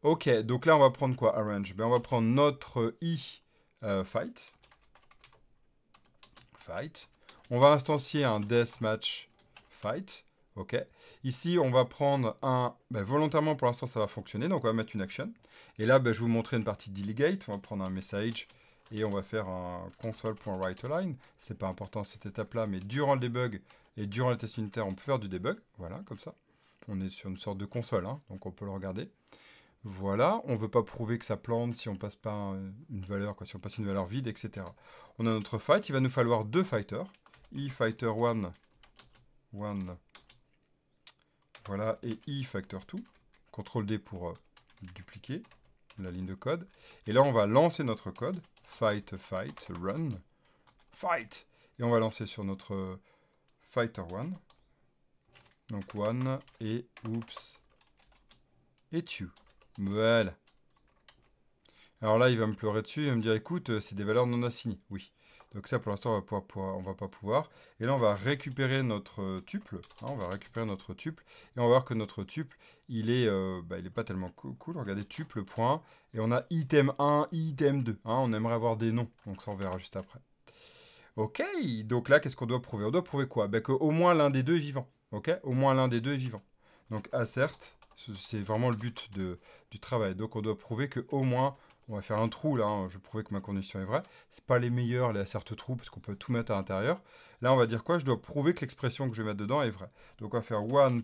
Ok, donc là, on va prendre quoi, arrange ben, On va prendre notre euh, i euh, fight. Fight. On va instancier un death match fight. OK Ici, on va prendre un... Ben, volontairement, pour l'instant, ça va fonctionner. Donc, on va mettre une action. Et là, ben, je vais vous montrer une partie delegate. On va prendre un message et on va faire un Ce C'est pas important cette étape-là, mais durant le debug et durant le test unitaire, on peut faire du debug. Voilà, comme ça. On est sur une sorte de console, hein, donc on peut le regarder. Voilà, on ne veut pas prouver que ça plante si on passe pas une valeur, quoi, si on passe une valeur vide, etc. On a notre fight, il va nous falloir deux fighters. E fighter 1, 1, voilà, et i factor2, CTRL D pour euh, dupliquer la ligne de code. Et là, on va lancer notre code. Fight, fight, run, fight. Et on va lancer sur notre euh, fighter 1 Donc one et oups et tu. Voilà. Alors là, il va me pleurer dessus, il va me dire, écoute, euh, c'est des valeurs non assignées. Oui. Donc ça, pour l'instant, on ne va pas pouvoir. Et là, on va récupérer notre euh, tuple. Hein, on va récupérer notre tuple. Et on va voir que notre tuple, il n'est euh, bah, pas tellement cool. Regardez, tuple, Et on a item 1, item 2. Hein. on aimerait avoir des noms. Donc ça, on verra juste après. Ok, donc là, qu'est-ce qu'on doit prouver On doit prouver quoi bah, Qu'au moins l'un des deux est vivant. Ok Au moins l'un des deux est vivant. Donc ah, certes, c'est vraiment le but du travail. Donc on doit prouver qu'au moins on va faire un trou là, hein. je prouver que ma condition est vraie. Ce C'est pas les meilleurs, les certes trous, parce qu'on peut tout mettre à l'intérieur. Là, on va dire quoi Je dois prouver que l'expression que je vais mettre dedans est vraie. Donc on va faire alive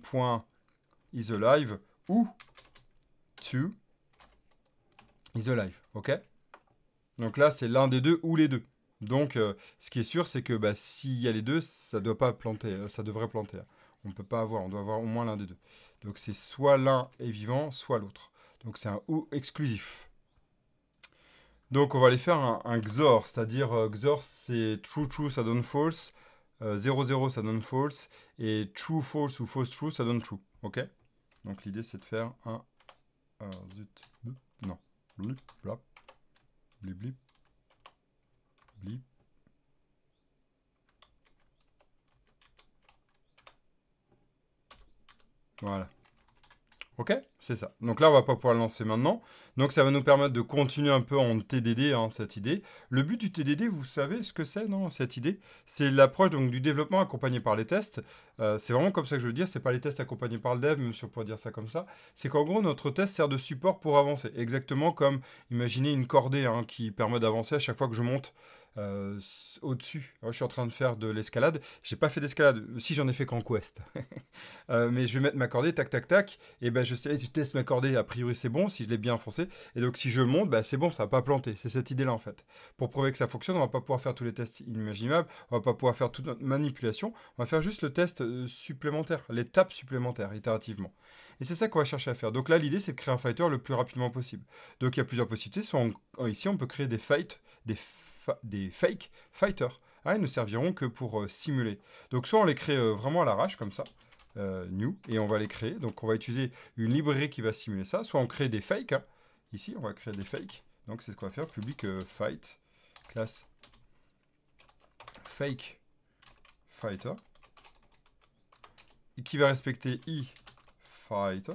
ou two is alive, ok Donc là, c'est l'un des deux ou les deux. Donc, euh, ce qui est sûr, c'est que bah, s'il y a les deux, ça doit pas planter, euh, ça devrait planter. On ne peut pas avoir, on doit avoir au moins l'un des deux. Donc c'est soit l'un est vivant, soit l'autre. Donc c'est un ou exclusif. Donc on va aller faire un, XOR, c'est-à-dire euh, XOR c'est true true ça donne false, 0 euh, 0 ça donne false, et true false ou false true ça donne true, ok Donc l'idée c'est de faire un... zut, non, blip, blip, blip, blip. Voilà. Ok C'est ça. Donc là, on va pas pouvoir le lancer maintenant. Donc ça va nous permettre de continuer un peu en TDD, hein, cette idée. Le but du TDD, vous savez ce que c'est, non Cette idée, c'est l'approche donc du développement accompagné par les tests. Euh, c'est vraiment comme ça que je veux dire. C'est pas les tests accompagnés par le dev, même si on pourrait dire ça comme ça. C'est qu'en gros, notre test sert de support pour avancer. Exactement comme, imaginez une cordée hein, qui permet d'avancer à chaque fois que je monte euh, au-dessus. Je suis en train de faire de l'escalade. J'ai pas fait d'escalade. Si j'en ai fait qu'en quest. Euh, mais je vais mettre ma cordée, tac, tac, tac. Et ben je, je teste ma cordée. A priori c'est bon si je l'ai bien enfoncé. Et donc si je monte, bah, c'est bon, ça va pas planter. C'est cette idée-là en fait. Pour prouver que ça fonctionne, on va pas pouvoir faire tous les tests inimaginables. On va pas pouvoir faire toute notre manipulation. On va faire juste le test euh, supplémentaire, l'étape supplémentaire, itérativement. Et c'est ça qu'on va chercher à faire. Donc là, l'idée, c'est de créer un fighter le plus rapidement possible. Donc il y a plusieurs possibilités. Soit oh, ici, on peut créer des fights, des des fake fighters. Ah ils ne serviront que pour euh, simuler. Donc soit on les crée euh, vraiment à l'arrache, comme ça, euh, new, et on va les créer. Donc on va utiliser une librairie qui va simuler ça. Soit on crée des fakes. Hein. Ici, on va créer des fakes. Donc c'est ce qu'on va faire, public fight, classe fake fighter, et qui va respecter i fighter.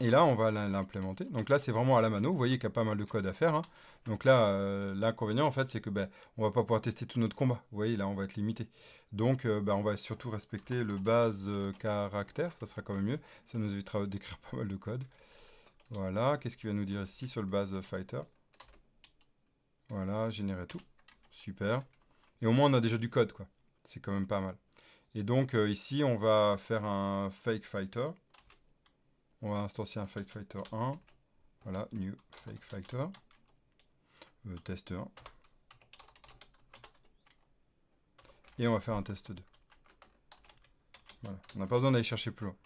Et là, on va l'implémenter. Donc là, c'est vraiment à la mano. Vous voyez qu'il y a pas mal de code à faire. Hein. Donc là, euh, l'inconvénient, en fait, c'est que ben, on va pas pouvoir tester tout notre combat. Vous voyez, là, on va être limité. Donc, euh, ben, on va surtout respecter le base euh, caractère. Ça sera quand même mieux. Ça nous évitera d'écrire pas mal de code. Voilà. Qu'est-ce qu'il va nous dire ici sur le base fighter Voilà, générer tout. Super. Et au moins, on a déjà du code, quoi. C'est quand même pas mal. Et donc, ici, on va faire un fake fighter. On va instancier un Fake Fighter 1. Voilà, new Fake Fighter. Euh, test 1. Et on va faire un test 2. Voilà, on n'a pas besoin d'aller chercher plus loin.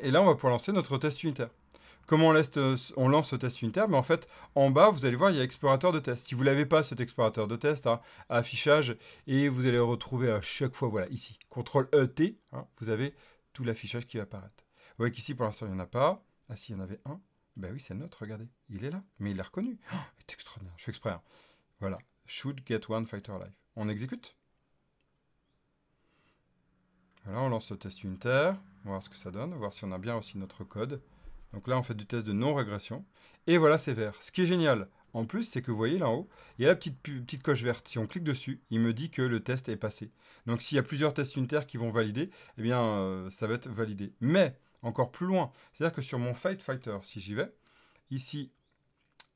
et là, on va pouvoir lancer notre test unitaire. Comment on, euh, lance ce test unitaire Mais ben, En fait, en bas, vous allez voir, il y a explorateur de test. Si vous ne l'avez pas, cet explorateur de test, hein, affichage, et vous allez retrouver à chaque fois, voilà, ici. CTRL-ET, e hein, vous avez tout l'affichage qui va apparaître. Vous voyez qu'ici, pour l'instant, il n'y en a pas. Ah si, il y en avait un. Ben oui, c'est le nôtre, regardez. Il est là, mais il est reconnu. Oh, c'est extraordinaire, je fais exprès. Hein. Voilà, should get one fighter alive. On exécute. Voilà, on lance le test unitaire. On va voir ce que ça donne, on va voir si on a bien aussi notre code. Donc là, on fait du test de non-régression. Et voilà, c'est vert. Ce qui est génial, en plus, c'est que vous voyez là haut, il y a la petite, petite coche verte. Si on clique dessus, il me dit que le test est passé. Donc s'il y a plusieurs tests unitaires qui vont valider, eh bien, euh, ça va être validé. Mais encore plus loin. C'est-à-dire que sur mon Fight Fighter, si j'y vais, ici,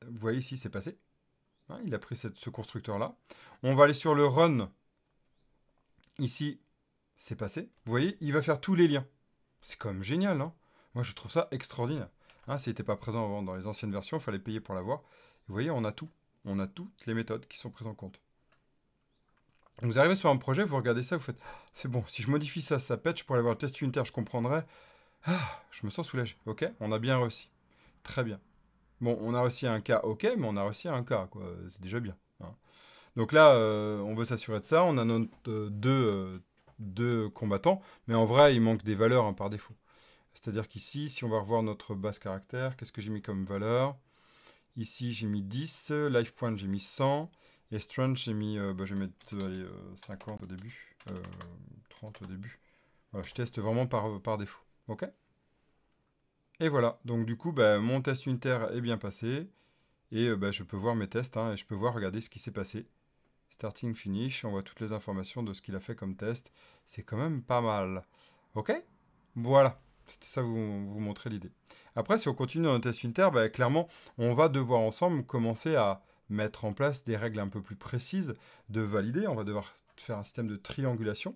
vous voyez ici, c'est passé. Hein, il a pris ce constructeur-là. On va aller sur le Run. Ici, c'est passé. Vous voyez, il va faire tous les liens. C'est quand même génial. Hein Moi, je trouve ça extraordinaire. Hein, S'il n'était pas présent avant dans les anciennes versions, il fallait payer pour l'avoir. Vous voyez, on a tout. On a toutes les méthodes qui sont prises en compte. Vous arrivez sur un projet, vous regardez ça, vous faites ah, c'est bon, si je modifie ça, ça pète, je pourrais avoir le test unitaire, je comprendrais. Ah, je me sens soulagé. Ok, on a bien réussi. Très bien. Bon, on a réussi un cas, ok, mais on a réussi un cas, quoi. C'est déjà bien. Hein. Donc là, euh, on veut s'assurer de ça. On a notre, euh, euh, deux, combattants, mais en vrai, il manque des valeurs hein, par défaut. C'est-à-dire qu'ici, si on va revoir notre base caractère, qu'est-ce que j'ai mis comme valeur Ici, j'ai mis 10, life point, j'ai mis 100, et strength, j'ai mis, bah, je 50 au début, 30 au début. je teste vraiment par, par défaut. OK Et voilà, donc du coup, ben, mon test unitaire est bien passé. Et euh, ben, je peux voir mes tests hein, et je peux voir, regarder ce qui s'est passé. Starting, finish, on voit toutes les informations de ce qu'il a fait comme test. C'est quand même pas mal. OK Voilà. C'était ça, vous, vous montrer l'idée. Après, si on continue dans le test unitaire, ben, clairement, on va devoir ensemble commencer à mettre en place des règles un peu plus précises de valider. On va devoir faire un système de triangulation.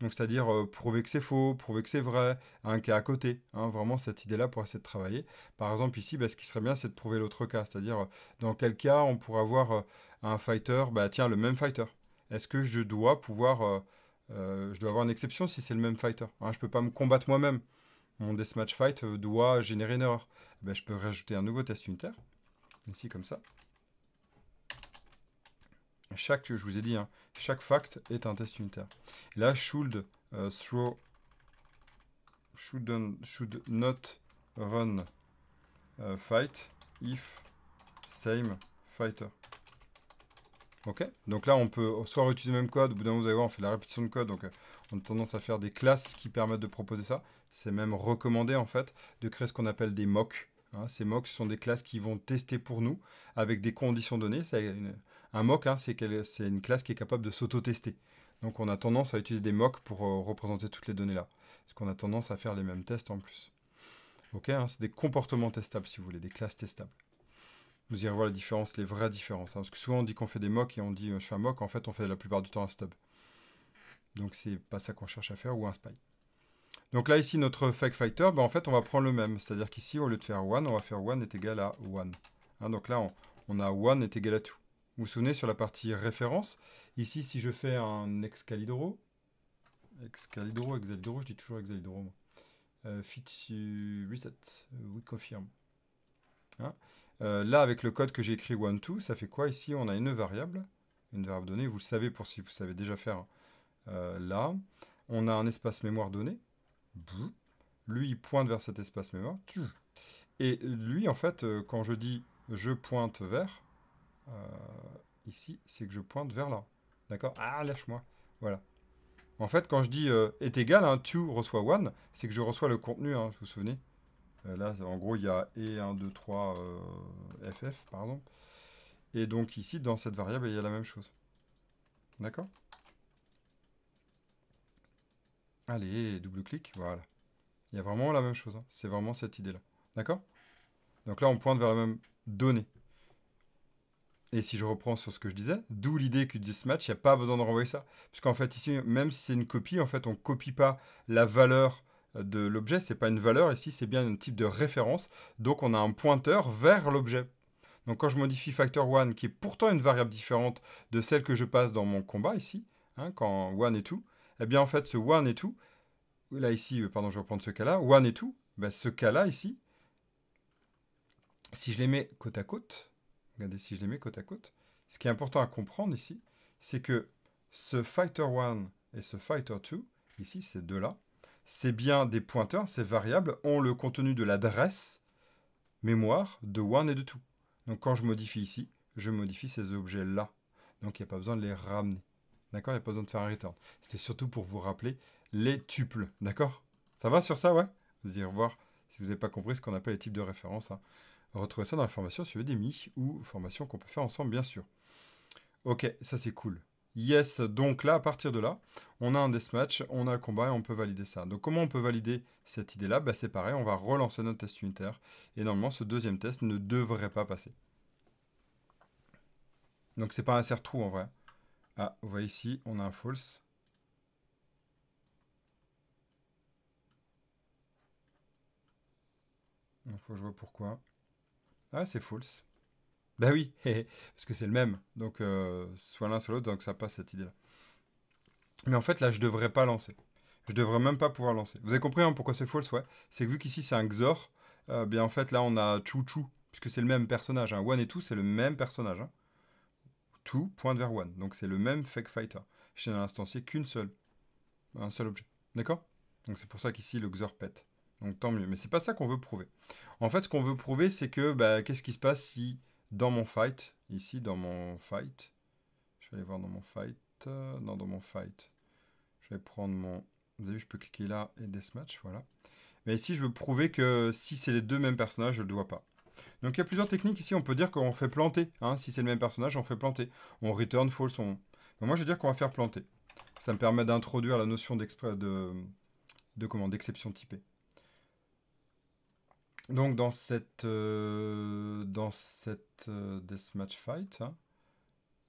Donc c'est-à-dire euh, prouver que c'est faux, prouver que c'est vrai, un cas à côté. Hein, vraiment cette idée-là pour essayer de travailler. Par exemple ici, bah, ce qui serait bien, c'est de prouver l'autre cas. C'est-à-dire euh, dans quel cas on pourrait avoir euh, un fighter, bah tiens, le même fighter. Est-ce que je dois pouvoir... je dois avoir une exception si c'est le même fighter. Hein, je ne peux pas me combattre moi-même. Mon deathmatch fight doit générer une erreur. Eh ben, je peux rajouter un nouveau test unitaire. Ici comme ça. Chaque, je vous ai dit, hein, chaque fact est un test unitaire. là, should euh, throw, should, not run euh, fight if same fighter. Ok Donc là, on peut soit réutiliser le même code, au bout d'un moment, vous allez voir, on fait la répétition de code, donc euh, on a tendance à faire des classes qui permettent de proposer ça. C'est même recommandé, en fait, de créer ce qu'on appelle des mocks. Hein. ces mocks sont des classes qui vont tester pour nous avec des conditions données. Un mock, hein, c'est une classe qui est capable de s'auto-tester. Donc on a tendance à utiliser des mocks pour euh, représenter toutes les données là. Parce qu'on a tendance à faire les mêmes tests en plus. Ok, hein, c'est des comportements testables si vous voulez, des classes testables. Vous irez voir la différence, les vraies différences. Hein, parce que souvent on dit qu'on fait des mocks et on dit euh, je fais un mock, en fait on fait la plupart du temps un stub. Donc c'est pas ça qu'on cherche à faire ou un spy. Donc là ici notre fake fighter, ben, en fait on va prendre le même. C'est-à-dire qu'ici au lieu de faire one, on va faire one est égal à one. donc là on, a one est égal à two. Vous vous souvenez sur la partie référence, ici si je fais un Excalidro, Excalidro, Excalidro, je dis toujours Excalidro. Euh, Fit reset, euh, oui confirme. Hein. Euh, là avec le code que j'ai écrit one 2, ça fait quoi ici On a une variable, une variable donnée. Vous le savez pour si vous savez déjà faire là. On a un espace mémoire donné. Lui il pointe vers cet espace mémoire. Et lui en fait quand je dis je pointe vers, euh, ici, c'est que je pointe vers là. D'accord Ah, lâche-moi. Voilà. En fait, quand je dis euh, est égal, un hein, to reçoit one, c'est que je reçois le contenu, hein, vous vous souvenez euh, Là, en gros, il y a et 1, 2, 3, ff, pardon. Et donc ici, dans cette variable, il y a la même chose. D'accord Allez, double clic, voilà. Il y a vraiment la même chose. Hein. C'est vraiment cette idée-là. D'accord Donc là, on pointe vers la même donnée. Et si je reprends sur ce que je disais, d'où l'idée que du match, il n'y a pas besoin de renvoyer ça. Puisqu'en fait, ici, même si c'est une copie, en fait, on ne copie pas la valeur de l'objet. Ce n'est pas une valeur, ici, c'est bien un type de référence. Donc, on a un pointeur vers l'objet. Donc, quand je modifie factor one, qui est pourtant une variable différente de celle que je passe dans mon combat ici, hein, quand one et tout, eh bien, en fait, ce one et tout, là, ici, euh, pardon, je vais reprendre ce cas-là, one et tout, ben, ce cas-là, ici, si je les mets côte à côte, Regardez si je les mets côte à côte. Ce qui est important à comprendre ici, c'est que ce Fighter 1 et ce Fighter 2, ici ces deux-là, c'est bien des pointeurs, ces variables ont le contenu de l'adresse mémoire de 1 et de 2. Donc quand je modifie ici, je modifie ces objets-là. Donc il n'y a pas besoin de les ramener. D'accord Il n'y a pas besoin de faire un return. C'était surtout pour vous rappeler les tuples. D'accord Ça va sur ça, ouais Vous allez voir si vous n'avez pas compris ce qu'on appelle les types de référence. Hein. Retrouver ça dans la formation sur Udemy ou formation qu'on peut faire ensemble, bien sûr. Ok, ça c'est cool. Yes, donc là, à partir de là, on a un deathmatch, on a un combat et on peut valider ça. Donc comment on peut valider cette idée-là bah, C'est pareil, on va relancer notre test unitaire. Et normalement, ce deuxième test ne devrait pas passer. Donc c'est pas un serre-trou en vrai. Ah, vous voyez ici, on a un false. Il faut que je vois pourquoi. Ah, c'est false. Bah oui, parce que c'est le même. Donc, euh, soit l'un, soit l'autre, donc ça passe cette idée-là. Mais en fait, là, je devrais pas lancer. Je devrais même pas pouvoir lancer. Vous avez compris hein, pourquoi c'est false, ouais. C'est que vu qu'ici, c'est un Xor, euh, bien en fait, là, on a Chou Chou, puisque c'est le même personnage. Hein. One et tout c'est le même personnage. Hein. Tout pointe vers One. Donc, c'est le même Fake Fighter. n'ai instancié qu'une seule. Un seul objet. D'accord Donc, c'est pour ça qu'ici, le Xor pète. Donc, tant mieux. Mais c'est pas ça qu'on veut prouver. En fait, ce qu'on veut prouver, c'est que bah, qu'est-ce qui se passe si dans mon fight, ici dans mon fight, je vais aller voir dans mon fight, euh, dans mon fight, je vais prendre mon. Vous avez vu, je peux cliquer là et deathmatch, voilà. Mais ici, je veux prouver que si c'est les deux mêmes personnages, je ne le dois pas. Donc il y a plusieurs techniques ici, on peut dire qu'on fait planter. Hein, si c'est le même personnage, on fait planter. On return false. On... moi je vais dire qu'on va faire planter. Ça me permet d'introduire la notion de, de d'exception typée. Donc dans cette euh, dans cette euh, deathmatch fight, hein,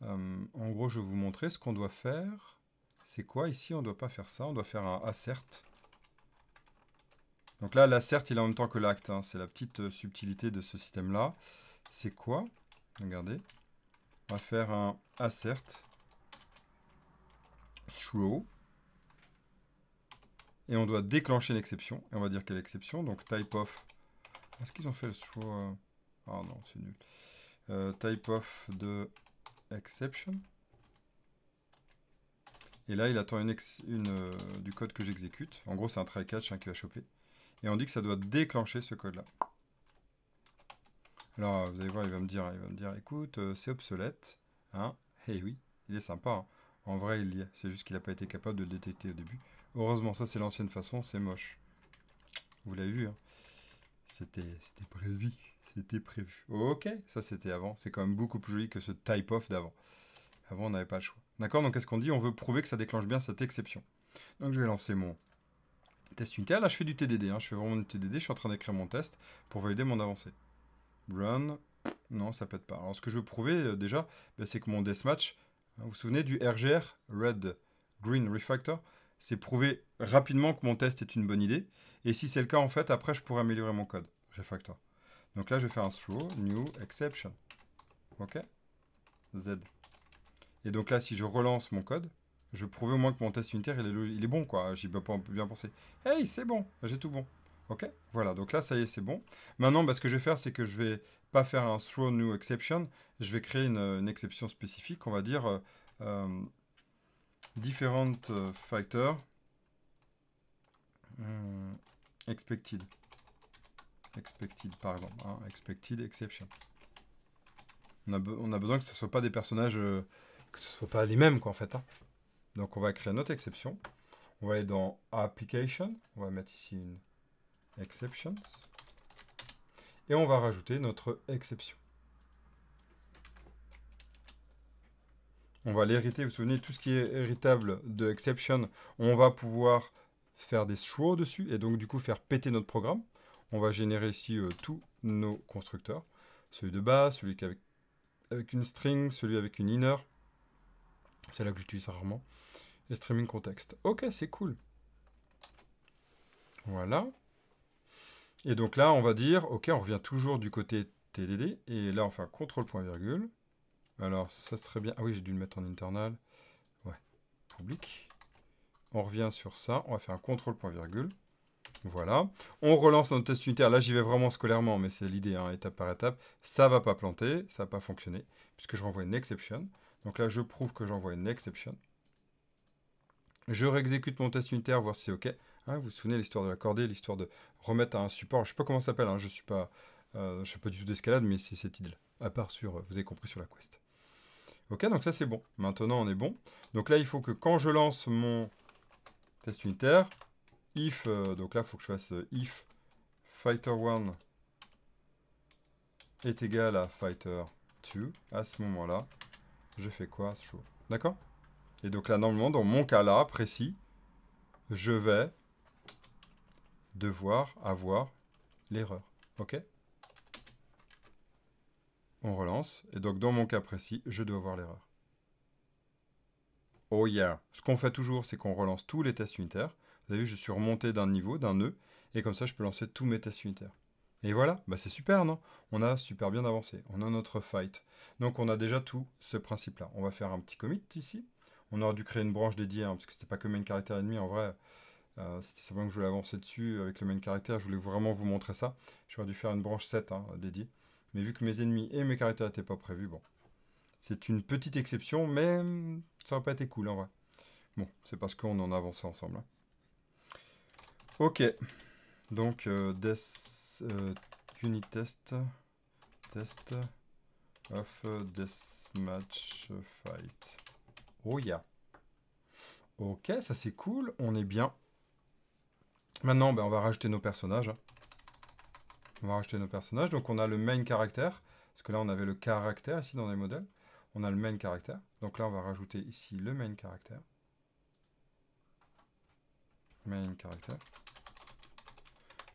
euh, en gros je vais vous montrer ce qu'on doit faire. C'est quoi ici On ne doit pas faire ça, on doit faire un assert. Donc là l'assert il est en même temps que l'acte, hein. c'est la petite subtilité de ce système là. C'est quoi Regardez. On va faire un assert throw. Et on doit déclencher l'exception. Et on va dire quelle exception. Donc type of est-ce qu'ils ont fait le choix Ah non, c'est nul. Euh, type of de exception. Et là, il attend une, euh, du code que j'exécute. En gros, c'est un try catch qui va choper. Et on dit que ça doit déclencher ce code-là. Alors, euh, vous allez voir, il va me dire, il va me dire, écoute, c'est obsolète. Hein eh oui, il est sympa. Hein. en vrai, il C'est juste qu'il n'a pas été capable de le détecter au début. Heureusement, ça, c'est l'ancienne façon, c'est moche. Vous l'avez vu, hein c'était prévu. C'était prévu. Ok, ça c'était avant. C'est quand même beaucoup plus joli que ce type-off d'avant. Avant, on n'avait pas le choix. D'accord Donc, qu'est-ce qu'on dit On veut prouver que ça déclenche bien cette exception. Donc, je vais lancer mon test unitaire. Là, je fais du TDD. Hein. Je fais vraiment du TDD. Je suis en train d'écrire mon test pour valider mon avancée. Run. Non, ça pète pas. Alors, ce que je veux prouver, euh, déjà, ben, c'est que mon deathmatch... Hein, vous vous souvenez du RGR Red Green Refactor c'est prouver rapidement que mon test est une bonne idée. Et si c'est le cas, en fait, après, je pourrais améliorer mon code. Refactor. Donc là, je vais faire un throw new exception. OK Z. Et donc là, si je relance mon code, je prouve au moins que mon test unitaire, il est, il est bon, quoi. J'y peux pas bien penser. Hey, c'est bon, j'ai tout bon. OK Voilà, donc là, ça y est, c'est bon. Maintenant, bah, ce que je vais faire, c'est que je vais pas faire un throw new exception. Je vais créer une, exception spécifique. On va dire... Euh, euh, différentes euh, facteurs hmm, expected. Expected par exemple. Hein. expected exception. On a, besoin que ce ne soit pas des personnages, euh, que ce ne soit pas les mêmes quoi en fait. Hein. Donc on va créer notre exception. On va aller dans application. On va mettre ici une exceptions. Et on va rajouter notre exception. on va l'hériter, vous vous souvenez, tout ce qui est héritable de exception, on va pouvoir faire des au dessus et donc du coup faire péter notre programme. On va générer ici euh, tous nos constructeurs, celui de base, celui avec, avec une string, celui avec une inner, c'est là que j'utilise rarement, et streaming context. Ok, c'est cool. Voilà. Et donc là, on va dire, ok, on revient toujours du côté TDD, et là, on fait un contrôle point virgule, alors, ça serait bien... Ah oui, j'ai dû le mettre en internal. Ouais, public. On revient sur ça. On va faire un contrôle point virgule. Voilà. On relance notre test unitaire. Là, j'y vais vraiment scolairement, mais c'est l'idée, hein, étape par étape. Ça va pas planter, ça va pas fonctionner, puisque je renvoie une exception. Donc là, je prouve que j'envoie une exception. Je réexécute mon test unitaire, voir si c'est OK. Hein, vous vous souvenez l'histoire de la cordée, l'histoire de remettre à un support. Je ne sais pas comment ça s'appelle, hein. je ne suis pas, euh, pas du tout d'escalade, mais c'est cette idée-là. À part sur, euh, vous avez compris, sur la quest. Ok, donc ça c'est bon. Maintenant on est bon. Donc là il faut que quand je lance mon test unitaire, if, euh, donc là il faut que je fasse euh, if fighter1 est égal à fighter2, à ce moment-là, je fais quoi D'accord Et donc là normalement dans mon cas là précis, je vais devoir avoir l'erreur. Ok on relance, et donc dans mon cas précis, je dois avoir l'erreur. Oh yeah Ce qu'on fait toujours, c'est qu'on relance tous les tests unitaires. Vous avez vu, je suis remonté d'un niveau, d'un nœud, et comme ça, je peux lancer tous mes tests unitaires. Et voilà, bah c'est super, non On a super bien avancé, on a notre fight. Donc on a déjà tout ce principe-là. On va faire un petit commit ici. On aurait dû créer une branche dédiée, hein, parce que c'était pas que main caractère ennemi, en vrai, euh, c'était simplement que je voulais avancer dessus avec le main caractère, je voulais vraiment vous montrer ça. J'aurais dû faire une branche 7 hein, dédiée. Mais vu que mes ennemis et mes caractères n'étaient pas prévus, bon. C'est une petite exception, mais ça aurait pas été cool en vrai. Bon, c'est parce qu'on en a avancé ensemble. Hein. Ok. Donc, euh, Death euh, unit test. Test of Match fight. Oh yeah. Ok, ça c'est cool. On est bien. Maintenant, ben, on va rajouter nos personnages. Hein. On va rajouter nos personnages. Donc on a le main caractère, parce que là on avait le caractère ici dans les modèles. On a le main caractère. Donc là on va rajouter ici le main caractère. Main caractère.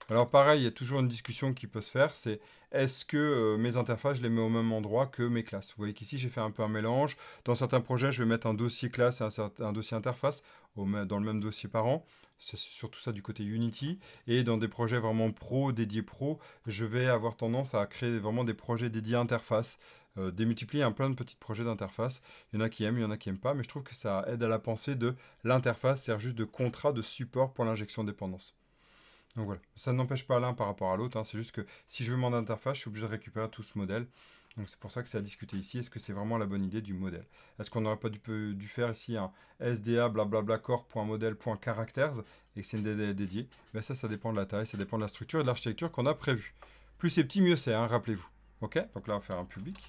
Alors pareil, il y a toujours une discussion qui peut se faire, c'est est-ce que euh, mes interfaces, je les mets au même endroit que mes classes Vous voyez qu'ici, j'ai fait un peu un mélange. Dans certains projets, je vais mettre un dossier classe et un, dossier interface dans le même dossier parent. C'est surtout ça du côté Unity. Et dans des projets vraiment pro, dédiés pro, je vais avoir tendance à créer vraiment des projets dédiés interface. Euh, démultiplier un plein de petits projets d'interface. Il y en a qui aiment, il y en a qui n'aiment pas, mais je trouve que ça aide à la pensée de l'interface sert juste de contrat de support pour l'injection de dépendance. Donc voilà, ça n'empêche pas l'un par rapport à l'autre, hein. c'est juste que si je veux mon interface, je suis obligé de récupérer tout ce modèle. Donc c'est pour ça que c'est à discuter ici, est-ce que c'est vraiment la bonne idée du modèle Est-ce qu'on n'aurait pas dû, faire ici un SDA blablabla core.model.characters et que c'est une dédiée ben Ça, ça dépend de la taille, ça dépend de la structure et de l'architecture qu'on a prévue. Plus c'est petit, mieux c'est, hein, rappelez-vous. Ok, donc là on va faire un public.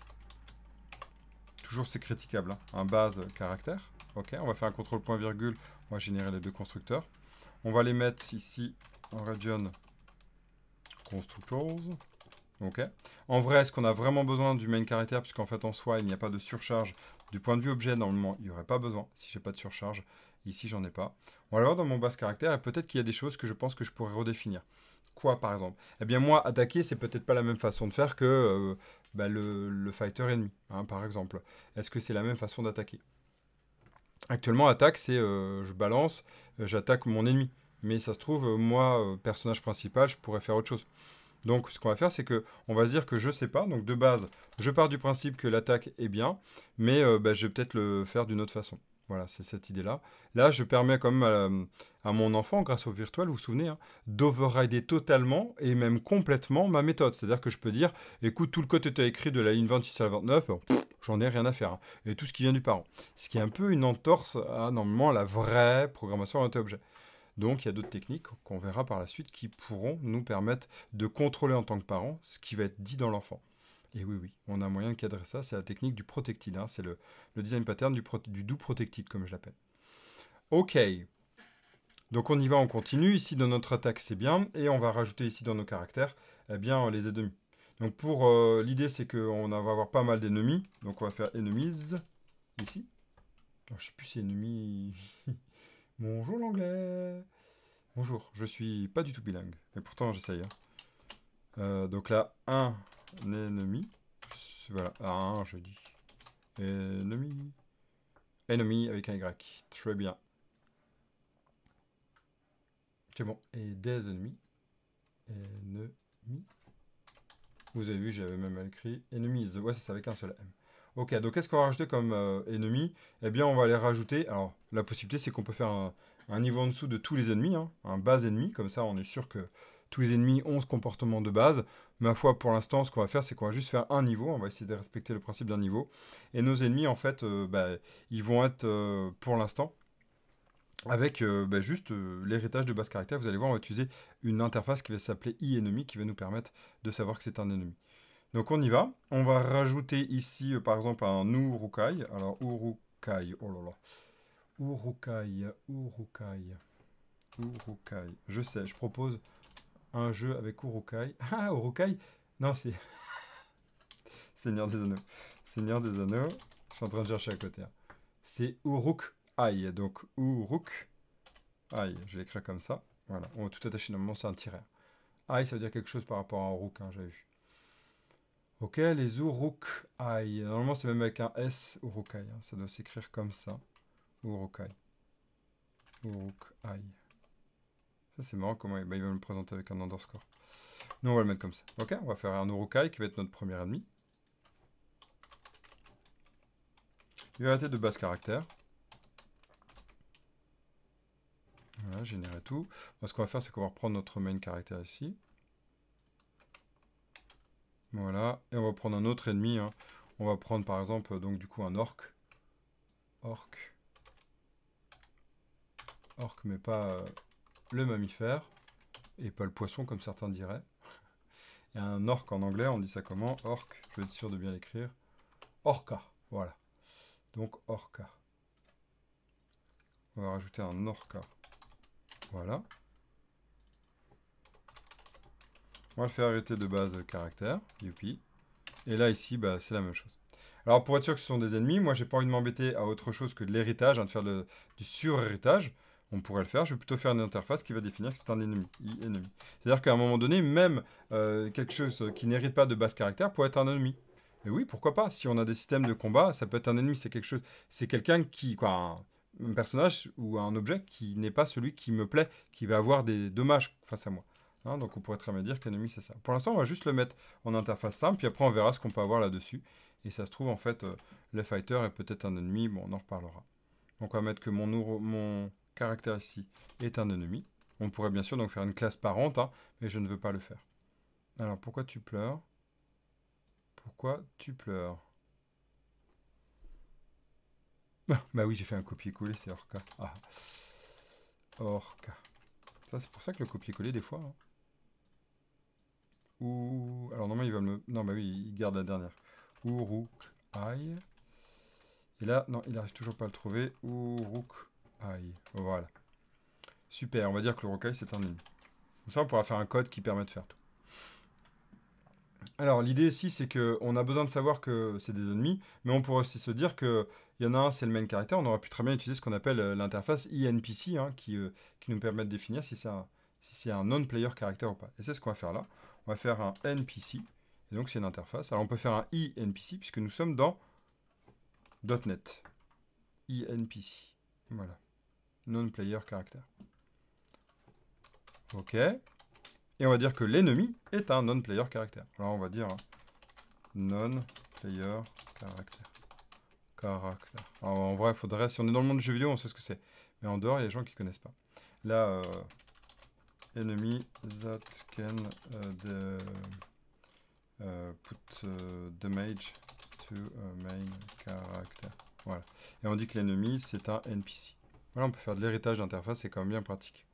Toujours c'est critiquable, hein. un base caractère. Ok, on va faire un contrôle point virgule, on va générer les deux constructeurs. On va les mettre ici region constructors. Ok. En vrai, est-ce qu'on a vraiment besoin du main caractère Puisqu'en fait, en soi, il n'y a pas de surcharge. Du point de vue objet, normalement, il n'y aurait pas besoin si j'ai pas de surcharge. Ici, j'en ai pas. On va voir dans mon base caractère et peut-être qu'il y a des choses que je pense que je pourrais redéfinir. Quoi, par exemple Eh bien, moi, attaquer, c'est peut-être pas la même façon de faire que euh, bah, le, fighter ennemi, hein, par exemple. Est-ce que c'est la même façon d'attaquer Actuellement, attaque, c'est euh, je balance, euh, j'attaque mon ennemi mais ça se trouve, moi, euh, personnage principal, je pourrais faire autre chose. Donc ce qu'on va faire, c'est que va se dire que je sais pas. Donc de base, je pars du principe que l'attaque est bien, mais euh, bah, je vais peut-être le faire d'une autre façon. Voilà, c'est cette idée-là. Là, je permets quand même à, mon enfant, grâce au virtuel, vous vous souvenez, hein, d'overrider totalement et même complètement ma méthode. C'est-à-dire que je peux dire, écoute, tout le code était écrit de la ligne 26 à 29, euh, j'en ai rien à faire. Hein. Et tout ce qui vient du parent. Ce qui est un peu une entorse à, normalement, la vraie programmation orientée objet. Donc il y a d'autres techniques qu'on verra par la suite qui pourront nous permettre de contrôler en tant que parent ce qui va être dit dans l'enfant. Et oui, oui, on a moyen de cadrer ça, c'est la technique du Protected. Hein, c'est le, design pattern du, doux du comme je l'appelle. Ok, donc on y va, on continue, ici dans notre attaque c'est bien, et on va rajouter ici dans nos caractères, eh bien les ennemis. Donc pour euh, l'idée c'est qu'on va avoir pas mal d'ennemis, donc on va faire enemies, ici. Je je sais plus si ennemis Bonjour l'anglais Bonjour, je suis pas du tout bilingue, mais pourtant j'essaye. Hein. Euh, donc là, un ennemi. Voilà, ah, un, je dis. Ennemi. Ennemi avec un Y. Très bien. C'est bon. Et des ennemis. Vous avez vu, j'avais même écrit ennemis Ouais, c'est avec un seul M. Ok, donc qu'est-ce qu'on va rajouter comme euh, ennemi Eh bien, on va les rajouter. Alors, la possibilité, c'est qu'on peut faire un, niveau en dessous de tous les ennemis, hein, un base ennemi. Comme ça, on est sûr que tous les ennemis ont ce comportement de base. Ma foi, pour l'instant, ce qu'on va faire, c'est qu'on va juste faire un niveau. On va essayer de respecter le principe d'un niveau. Et nos ennemis, en fait, euh, bah, ils vont être, euh, pour l'instant, avec bah, juste l'héritage de base caractère, vous allez voir, on va utiliser une interface qui va s'appeler ennemi, qui va nous permettre de savoir que c'est un ennemi. Donc on y va. On va rajouter ici, euh, par exemple, un Urukai. Alors, Urukai, oh là là. Urukai, Urukai, Urukai. Je sais, je propose un jeu avec Urukai. Ah, Urukai Non, c'est... Seigneur des Anneaux. Seigneur des Anneaux. Je suis en train de chercher à côté. Hein. C'est uruk Donc, uruk Je vais écrire comme ça. Voilà, on va tout attacher. Normalement, c'est un tiret. Hein. Aïe, ah ça veut dire quelque chose par rapport à Uruk, hein, j'avais vu. Ok, les uruk Normalement, c'est même avec un S, urukai. Hein. Ça doit s'écrire comme ça. urukai. Urukai. Ça, c'est marrant comment il, bah, va me le présenter avec un underscore. Nous, on va le mettre comme ça. Ok, on va faire un urukai qui va être notre premier ennemi. Il va arrêter de base caractère. Voilà, générer tout. ce qu'on va faire, c'est qu'on va reprendre notre main caractère ici. Voilà, et on va prendre un autre ennemi. Hein. On va prendre par exemple, euh, donc du coup, un orc. Orc. Orc, mais pas euh, le mammifère. Et pas le poisson, comme certains diraient. Et un orc en anglais, on dit ça comment Orc, je vais être sûr de bien l'écrire. Orca, voilà. Donc orca. On va rajouter un orca. Voilà. On va le faire arrêter de base caractère. Youpi. Et là, ici, bah, c'est la même chose. Alors, pour être sûr que ce sont des ennemis, moi, j'ai pas envie de m'embêter à autre chose que de l'héritage, hein, de faire du surhéritage. On pourrait le faire. Je vais plutôt faire une interface qui va définir que c'est un ennemi. ennemi. C'est-à-dire qu'à un moment donné, même euh, quelque chose qui n'hérite pas de base caractère pourrait être un ennemi. Et oui, pourquoi pas Si on a des systèmes de combat, ça peut être un ennemi. C'est quelque chose. C'est quelqu'un qui, quoi, un personnage ou un objet qui n'est pas celui qui me plaît, qui va avoir des dommages face à moi. Hein, donc on pourrait très bien dire qu'ennemi c'est ça. Pour l'instant on va juste le mettre en interface simple, puis après on verra ce qu'on peut avoir là-dessus. Et ça se trouve en fait, euh, le fighter est peut-être un ennemi, bon on en reparlera. Donc on va mettre que mon, mon caractère ici est un ennemi. On pourrait bien sûr donc faire une classe parente, hein, mais je ne veux pas le faire. Alors pourquoi tu pleures Pourquoi tu pleures ah, Bah oui j'ai fait un copier-coller, c'est Orca. Ah. Orca. Ça c'est pour ça que le copier-coller des fois... Hein. Alors normalement, il va me... Non, bah oui, il garde la dernière. Ou rook Et là, non, il n'arrive toujours pas à le trouver. Ou rook Voilà. Super, on va dire que le rook c'est un ennemi. Comme ça, on pourra faire un code qui permet de faire tout. Alors l'idée ici c'est que on a besoin de savoir que c'est des ennemis, mais on pourrait aussi se dire il y en a un c'est le main caractère, on aurait pu très bien utiliser ce qu'on appelle euh, l'interface INPC hein, euh, qui, nous permet de définir si c'est un, un non-player caractère ou pas. Et c'est ce qu'on va faire là. On va faire un NPC. Et donc, c'est une interface. Alors, on peut faire un INPC puisque nous sommes dans .NET. INPC. Voilà. Non-player character. OK. Et on va dire que l'ennemi est un non-player character. Alors, on va dire hein, non-player character. caractère, en vrai, il faudrait... Si on est dans le monde du jeu vidéo, on sait ce que c'est. Mais en dehors, il y a des gens qui ne connaissent pas. Là... Euh, Ennemi that can the, uh, uh, put uh, damage to main character. Voilà. Et on dit que l'ennemi, c'est un NPC. Voilà, on peut faire de l'héritage d'interface, c'est quand même bien pratique.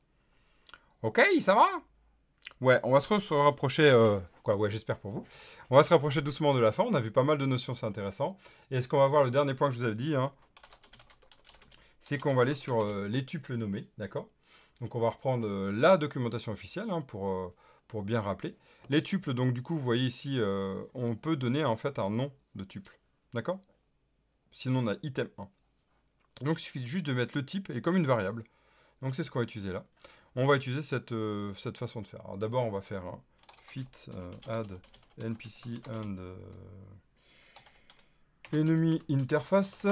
Ok, ça va Ouais, on va se rapprocher, euh, quoi, ouais, j'espère pour vous. On va se rapprocher doucement de la fin, on a vu pas mal de notions, c'est intéressant. Et est-ce qu'on va voir le dernier point que je vous avais dit hein, C'est qu'on va aller sur euh, les tuples nommés, d'accord donc on va reprendre euh, la documentation officielle hein, pour, euh, pour bien rappeler. Les tuples, donc du coup, vous voyez ici, euh, on peut donner en fait un nom de tuple. D'accord Sinon on a item 1. Donc il suffit juste de mettre le type et comme une variable. Donc c'est ce qu'on va utiliser là. On va utiliser cette, cette façon de faire. D'abord on va faire fit add npc and enemy interface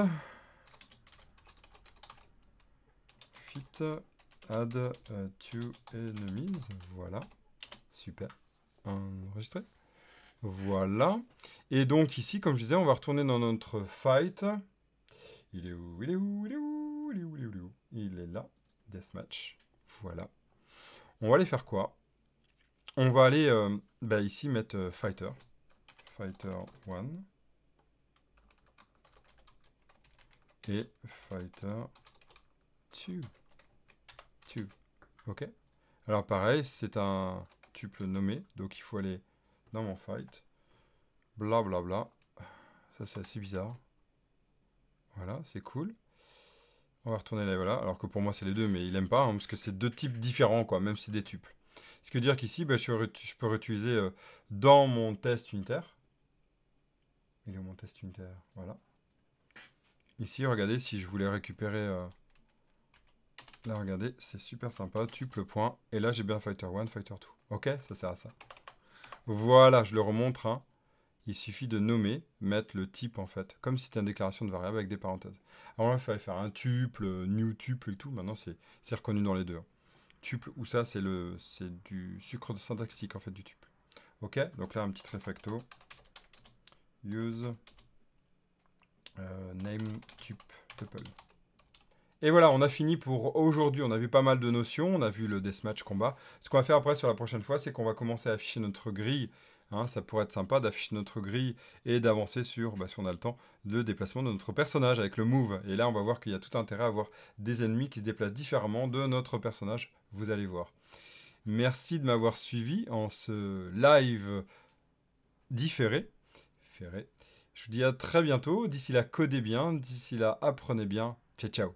fit add euh, to enemies. Voilà. Super. Enregistré. Voilà. Et donc ici, comme je disais, on va retourner dans notre fight. Il est où Il est où Il est où Il est où Il est où Il est, là. Deathmatch. Voilà. On va aller faire quoi On va aller euh, bah, ici mettre euh, Fighter. Fighter 1. Et Fighter 2. Ok. Alors pareil, c'est un tuple nommé, donc il faut aller dans mon fight. Bla bla bla. Ça c'est assez bizarre. Voilà, c'est cool. On va retourner là, voilà. Alors que pour moi c'est les deux, mais il aime pas, hein, parce que c'est deux types différents, quoi, même si c'est des tuples. Ce qui veut dire qu'ici, bah, je, peux réutiliser euh, dans mon test unitaire. Il est mon test unitaire, voilà. Ici, regardez, si je voulais récupérer... Euh, Là, regardez, c'est super sympa. Tuple, point. Et là, j'ai bien Fighter 1, Fighter 2. OK Ça sert à ça. Voilà, je le remontre. Hein. Il suffit de nommer, mettre le type, en fait. Comme si c'était une déclaration de variable avec des parenthèses. Alors là, il fallait faire un tuple, new tuple et tout. Maintenant, c'est reconnu dans les deux. Hein. Tuple, ou ça, c'est du sucre syntaxique, en fait, du tuple. OK Donc là, un petit refacto. Use euh, name tuple. tuple. Et voilà, on a fini pour aujourd'hui. On a vu pas mal de notions, on a vu le deathmatch combat. Ce qu'on va faire après sur la prochaine fois, c'est qu'on va commencer à afficher notre grille. Hein. ça pourrait être sympa d'afficher notre grille et d'avancer sur, bah, si on a le temps, le déplacement de notre personnage avec le move. Et là, on va voir qu'il y a tout intérêt à avoir des ennemis qui se déplacent différemment de notre personnage. Vous allez voir. Merci de m'avoir suivi en ce live différé. Je vous dis à très bientôt. D'ici là, codez bien. D'ici là, apprenez bien. Ciao, ciao.